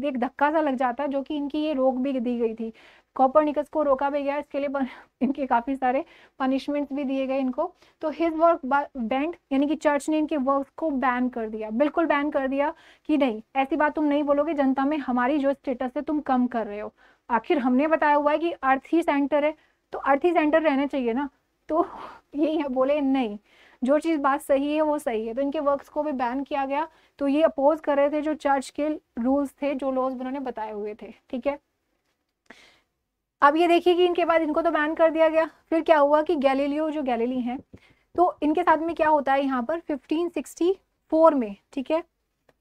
एक धक्का सा लग जाता है जो कि इनकी ये रोक भी दी गई थी कॉपर निकस को रोका भी गया इसके लिए इनके काफ़ी सारे पनिशमेंट्स भी दिए गए इनको तो हिज वर्क बैंड यानी कि चर्च ने इनके वर्क को बैन कर दिया बिल्कुल बैन कर दिया कि नहीं ऐसी बात तुम नहीं बोलोगे जनता में हमारी जो स्टेटस है तुम कम कर रहे हो आखिर हमने बताया हुआ है कि अर्थ ही सेंटर है तो अर्थ ही सेंटर रहना चाहिए ना तो यही है बोले नहीं जो चीज़ बात सही है वो सही है तो इनके वर्क्स को भी बैन किया गया तो ये अपोज कर रहे थे जो चर्च के रूल्स थे जो लॉज उन्होंने बताए हुए थे ठीक है अब ये देखिए कि इनके बाद इनको तो बैन कर दिया गया फिर क्या हुआ कि गैलीलियो जो गैलीली हैं तो इनके साथ में क्या होता है यहाँ पर 1564 में ठीक है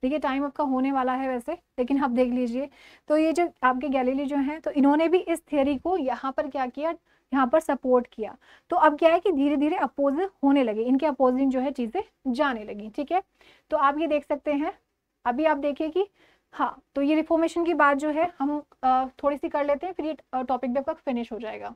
देखिए टाइम आपका होने वाला है वैसे लेकिन आप देख लीजिए तो ये जो आपके गैलीली जो हैं तो इन्होंने भी इस थियोरी को यहाँ पर क्या किया यहाँ पर सपोर्ट किया तो अब क्या है कि धीरे धीरे अपोजिट होने लगे इनके अपोजिंग जो है चीज़ें जाने लगी ठीक है तो आप ये देख सकते हैं अभी आप देखिए कि हाँ तो ये रिफॉर्मेशन की बात जो है हम थोड़ी सी कर लेते हैं फिर ये टॉपिक भी आपका फिनिश हो जाएगा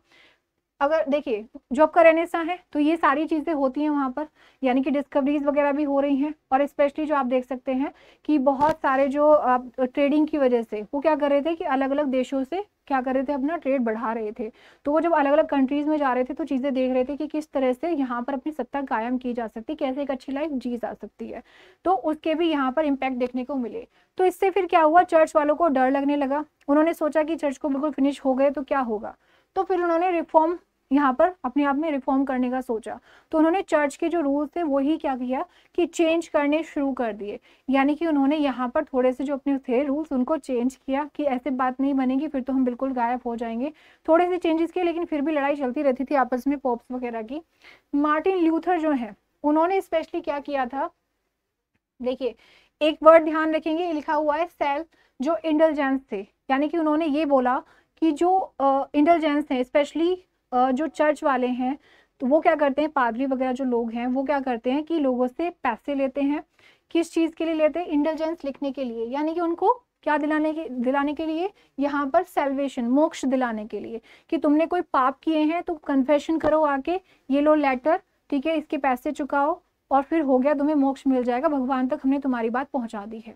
अगर देखिए जो आपका सा है तो ये सारी चीज़ें होती हैं वहाँ पर यानी कि डिस्कवरीज वगैरह भी हो रही हैं और स्पेशली जो आप देख सकते हैं कि बहुत सारे जो आप ट्रेडिंग की वजह से वो क्या कर रहे थे कि अलग अलग देशों से क्या कर रहे थे अपना ट्रेड बढ़ा रहे थे तो वो जब अलग अलग कंट्रीज में जा रहे थे तो चीज़ें देख रहे थे कि किस तरह से यहाँ पर अपनी सत्ता कायम की जा सकती कैसे एक अच्छी लाइफ जी जा सकती है तो उसके भी यहाँ पर इम्पैक्ट देखने को मिले तो इससे फिर क्या हुआ चर्च वालों को डर लगने लगा उन्होंने सोचा कि चर्च को बिल्कुल फिनिश हो गए तो क्या होगा तो फिर उन्होंने रिफॉर्म यहाँ पर अपने आप में रिफॉर्म करने का सोचा तो उन्होंने चर्च के जो रूल्स थे वही क्या किया कि चेंज करने शुरू कर दिए यानी कि उन्होंने यहाँ पर थोड़े से जो अपने थे रूल्स उनको चेंज किया कि ऐसे बात नहीं बनेगी फिर तो हम बिल्कुल गायब हो जाएंगे थोड़े से चेंजेस किए लेकिन फिर भी लड़ाई चलती रहती थी आपस में पॉप्स वगैरह की मार्टिन ल्यूथर जो है उन्होंने स्पेशली क्या किया था देखिए एक वर्ड ध्यान रखेंगे लिखा हुआ है सेल्फ जो इंटेलिजेंस थे यानी कि उन्होंने ये बोला कि जो इंटेलिजेंस है स्पेशली जो चर्च वाले हैं तो वो क्या करते हैं पादरी वगैरह जो लोग हैं वो क्या करते हैं कि लोगों से पैसे लेते हैं किस चीज़ के लिए लेते हैं इंटेलिजेंस लिखने के लिए यानी कि उनको क्या दिलाने के दिलाने के लिए यहाँ पर सेल्वेशन मोक्ष दिलाने के लिए कि तुमने कोई पाप किए हैं तो कन्फेशन करो आके ये लो लेटर ठीक है इसके पैसे चुकाओ और फिर हो गया तुम्हें मोक्ष मिल जाएगा भगवान तक हमने तुम्हारी बात पहुँचा दी है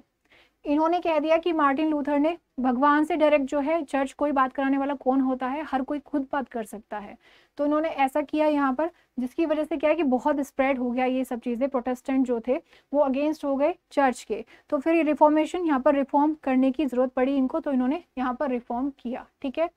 इन्होंने कह दिया कि मार्टिन लूथर ने भगवान से डायरेक्ट जो है चर्च कोई बात कराने वाला कौन होता है हर कोई खुद बात कर सकता है तो उन्होंने ऐसा किया यहाँ पर जिसकी वजह से क्या है कि बहुत स्प्रेड हो गया ये सब चीज़ें प्रोटेस्टेंट जो थे वो अगेंस्ट हो गए चर्च के तो फिर ये रिफॉर्मेशन यहाँ पर रिफॉर्म करने की ज़रूरत पड़ी इनको तो इन्होंने यहाँ पर रिफॉर्म किया ठीक है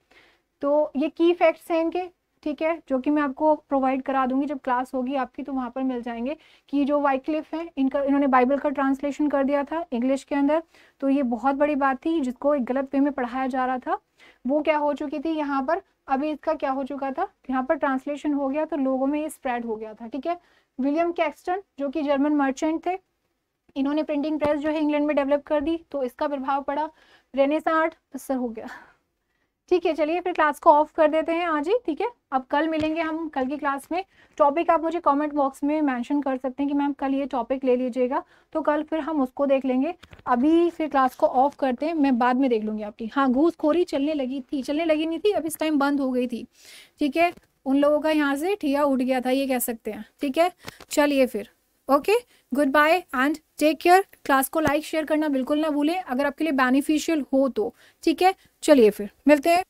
तो ये की फैक्ट्स हैं इनके ठीक है जो कि मैं आपको प्रोवाइड करा दूंगी जब क्लास होगी आपकी तो वहां पर मिल जाएंगे कि जो वाइक्लिफ हैं इनका इन्होंने बाइबल का ट्रांसलेशन कर दिया था इंग्लिश के अंदर तो ये बहुत बड़ी बात थी जिसको एक गलत वे में पढ़ाया जा रहा था वो क्या हो चुकी थी यहाँ पर अभी इसका क्या हो चुका था यहाँ पर ट्रांसलेशन हो गया तो लोगों में ये स्प्रेड हो गया था ठीक है विलियम कैक्सटन जो कि जर्मन मर्चेंट थे इन्होंने प्रिंटिंग प्रेस जो है इंग्लैंड में डेवलप कर दी तो इसका प्रभाव पड़ा रेनेसार्ट असर तो हो गया ठीक है चलिए फिर क्लास को ऑफ कर देते हैं आज ही ठीक है अब कल मिलेंगे हम कल की क्लास में टॉपिक आप मुझे कमेंट बॉक्स में मेंशन कर सकते हैं कि मैम कल ये टॉपिक ले लीजिएगा तो कल फिर हम उसको देख लेंगे अभी फिर क्लास को ऑफ करते हैं मैं बाद में देख लूंगी आपकी हाँ घूसखोरी चलने लगी थी चलने लगी नहीं थी अब इस टाइम बंद हो गई थी ठीक है उन लोगों का यहाँ से ठिया उठ गया था ये कह सकते हैं ठीक है चलिए फिर okay goodbye and take care class को लाइक शेयर करना बिल्कुल ना भूलें अगर आपके लिए बेनिफिशियल हो तो ठीक है चलिए फिर मिलते हैं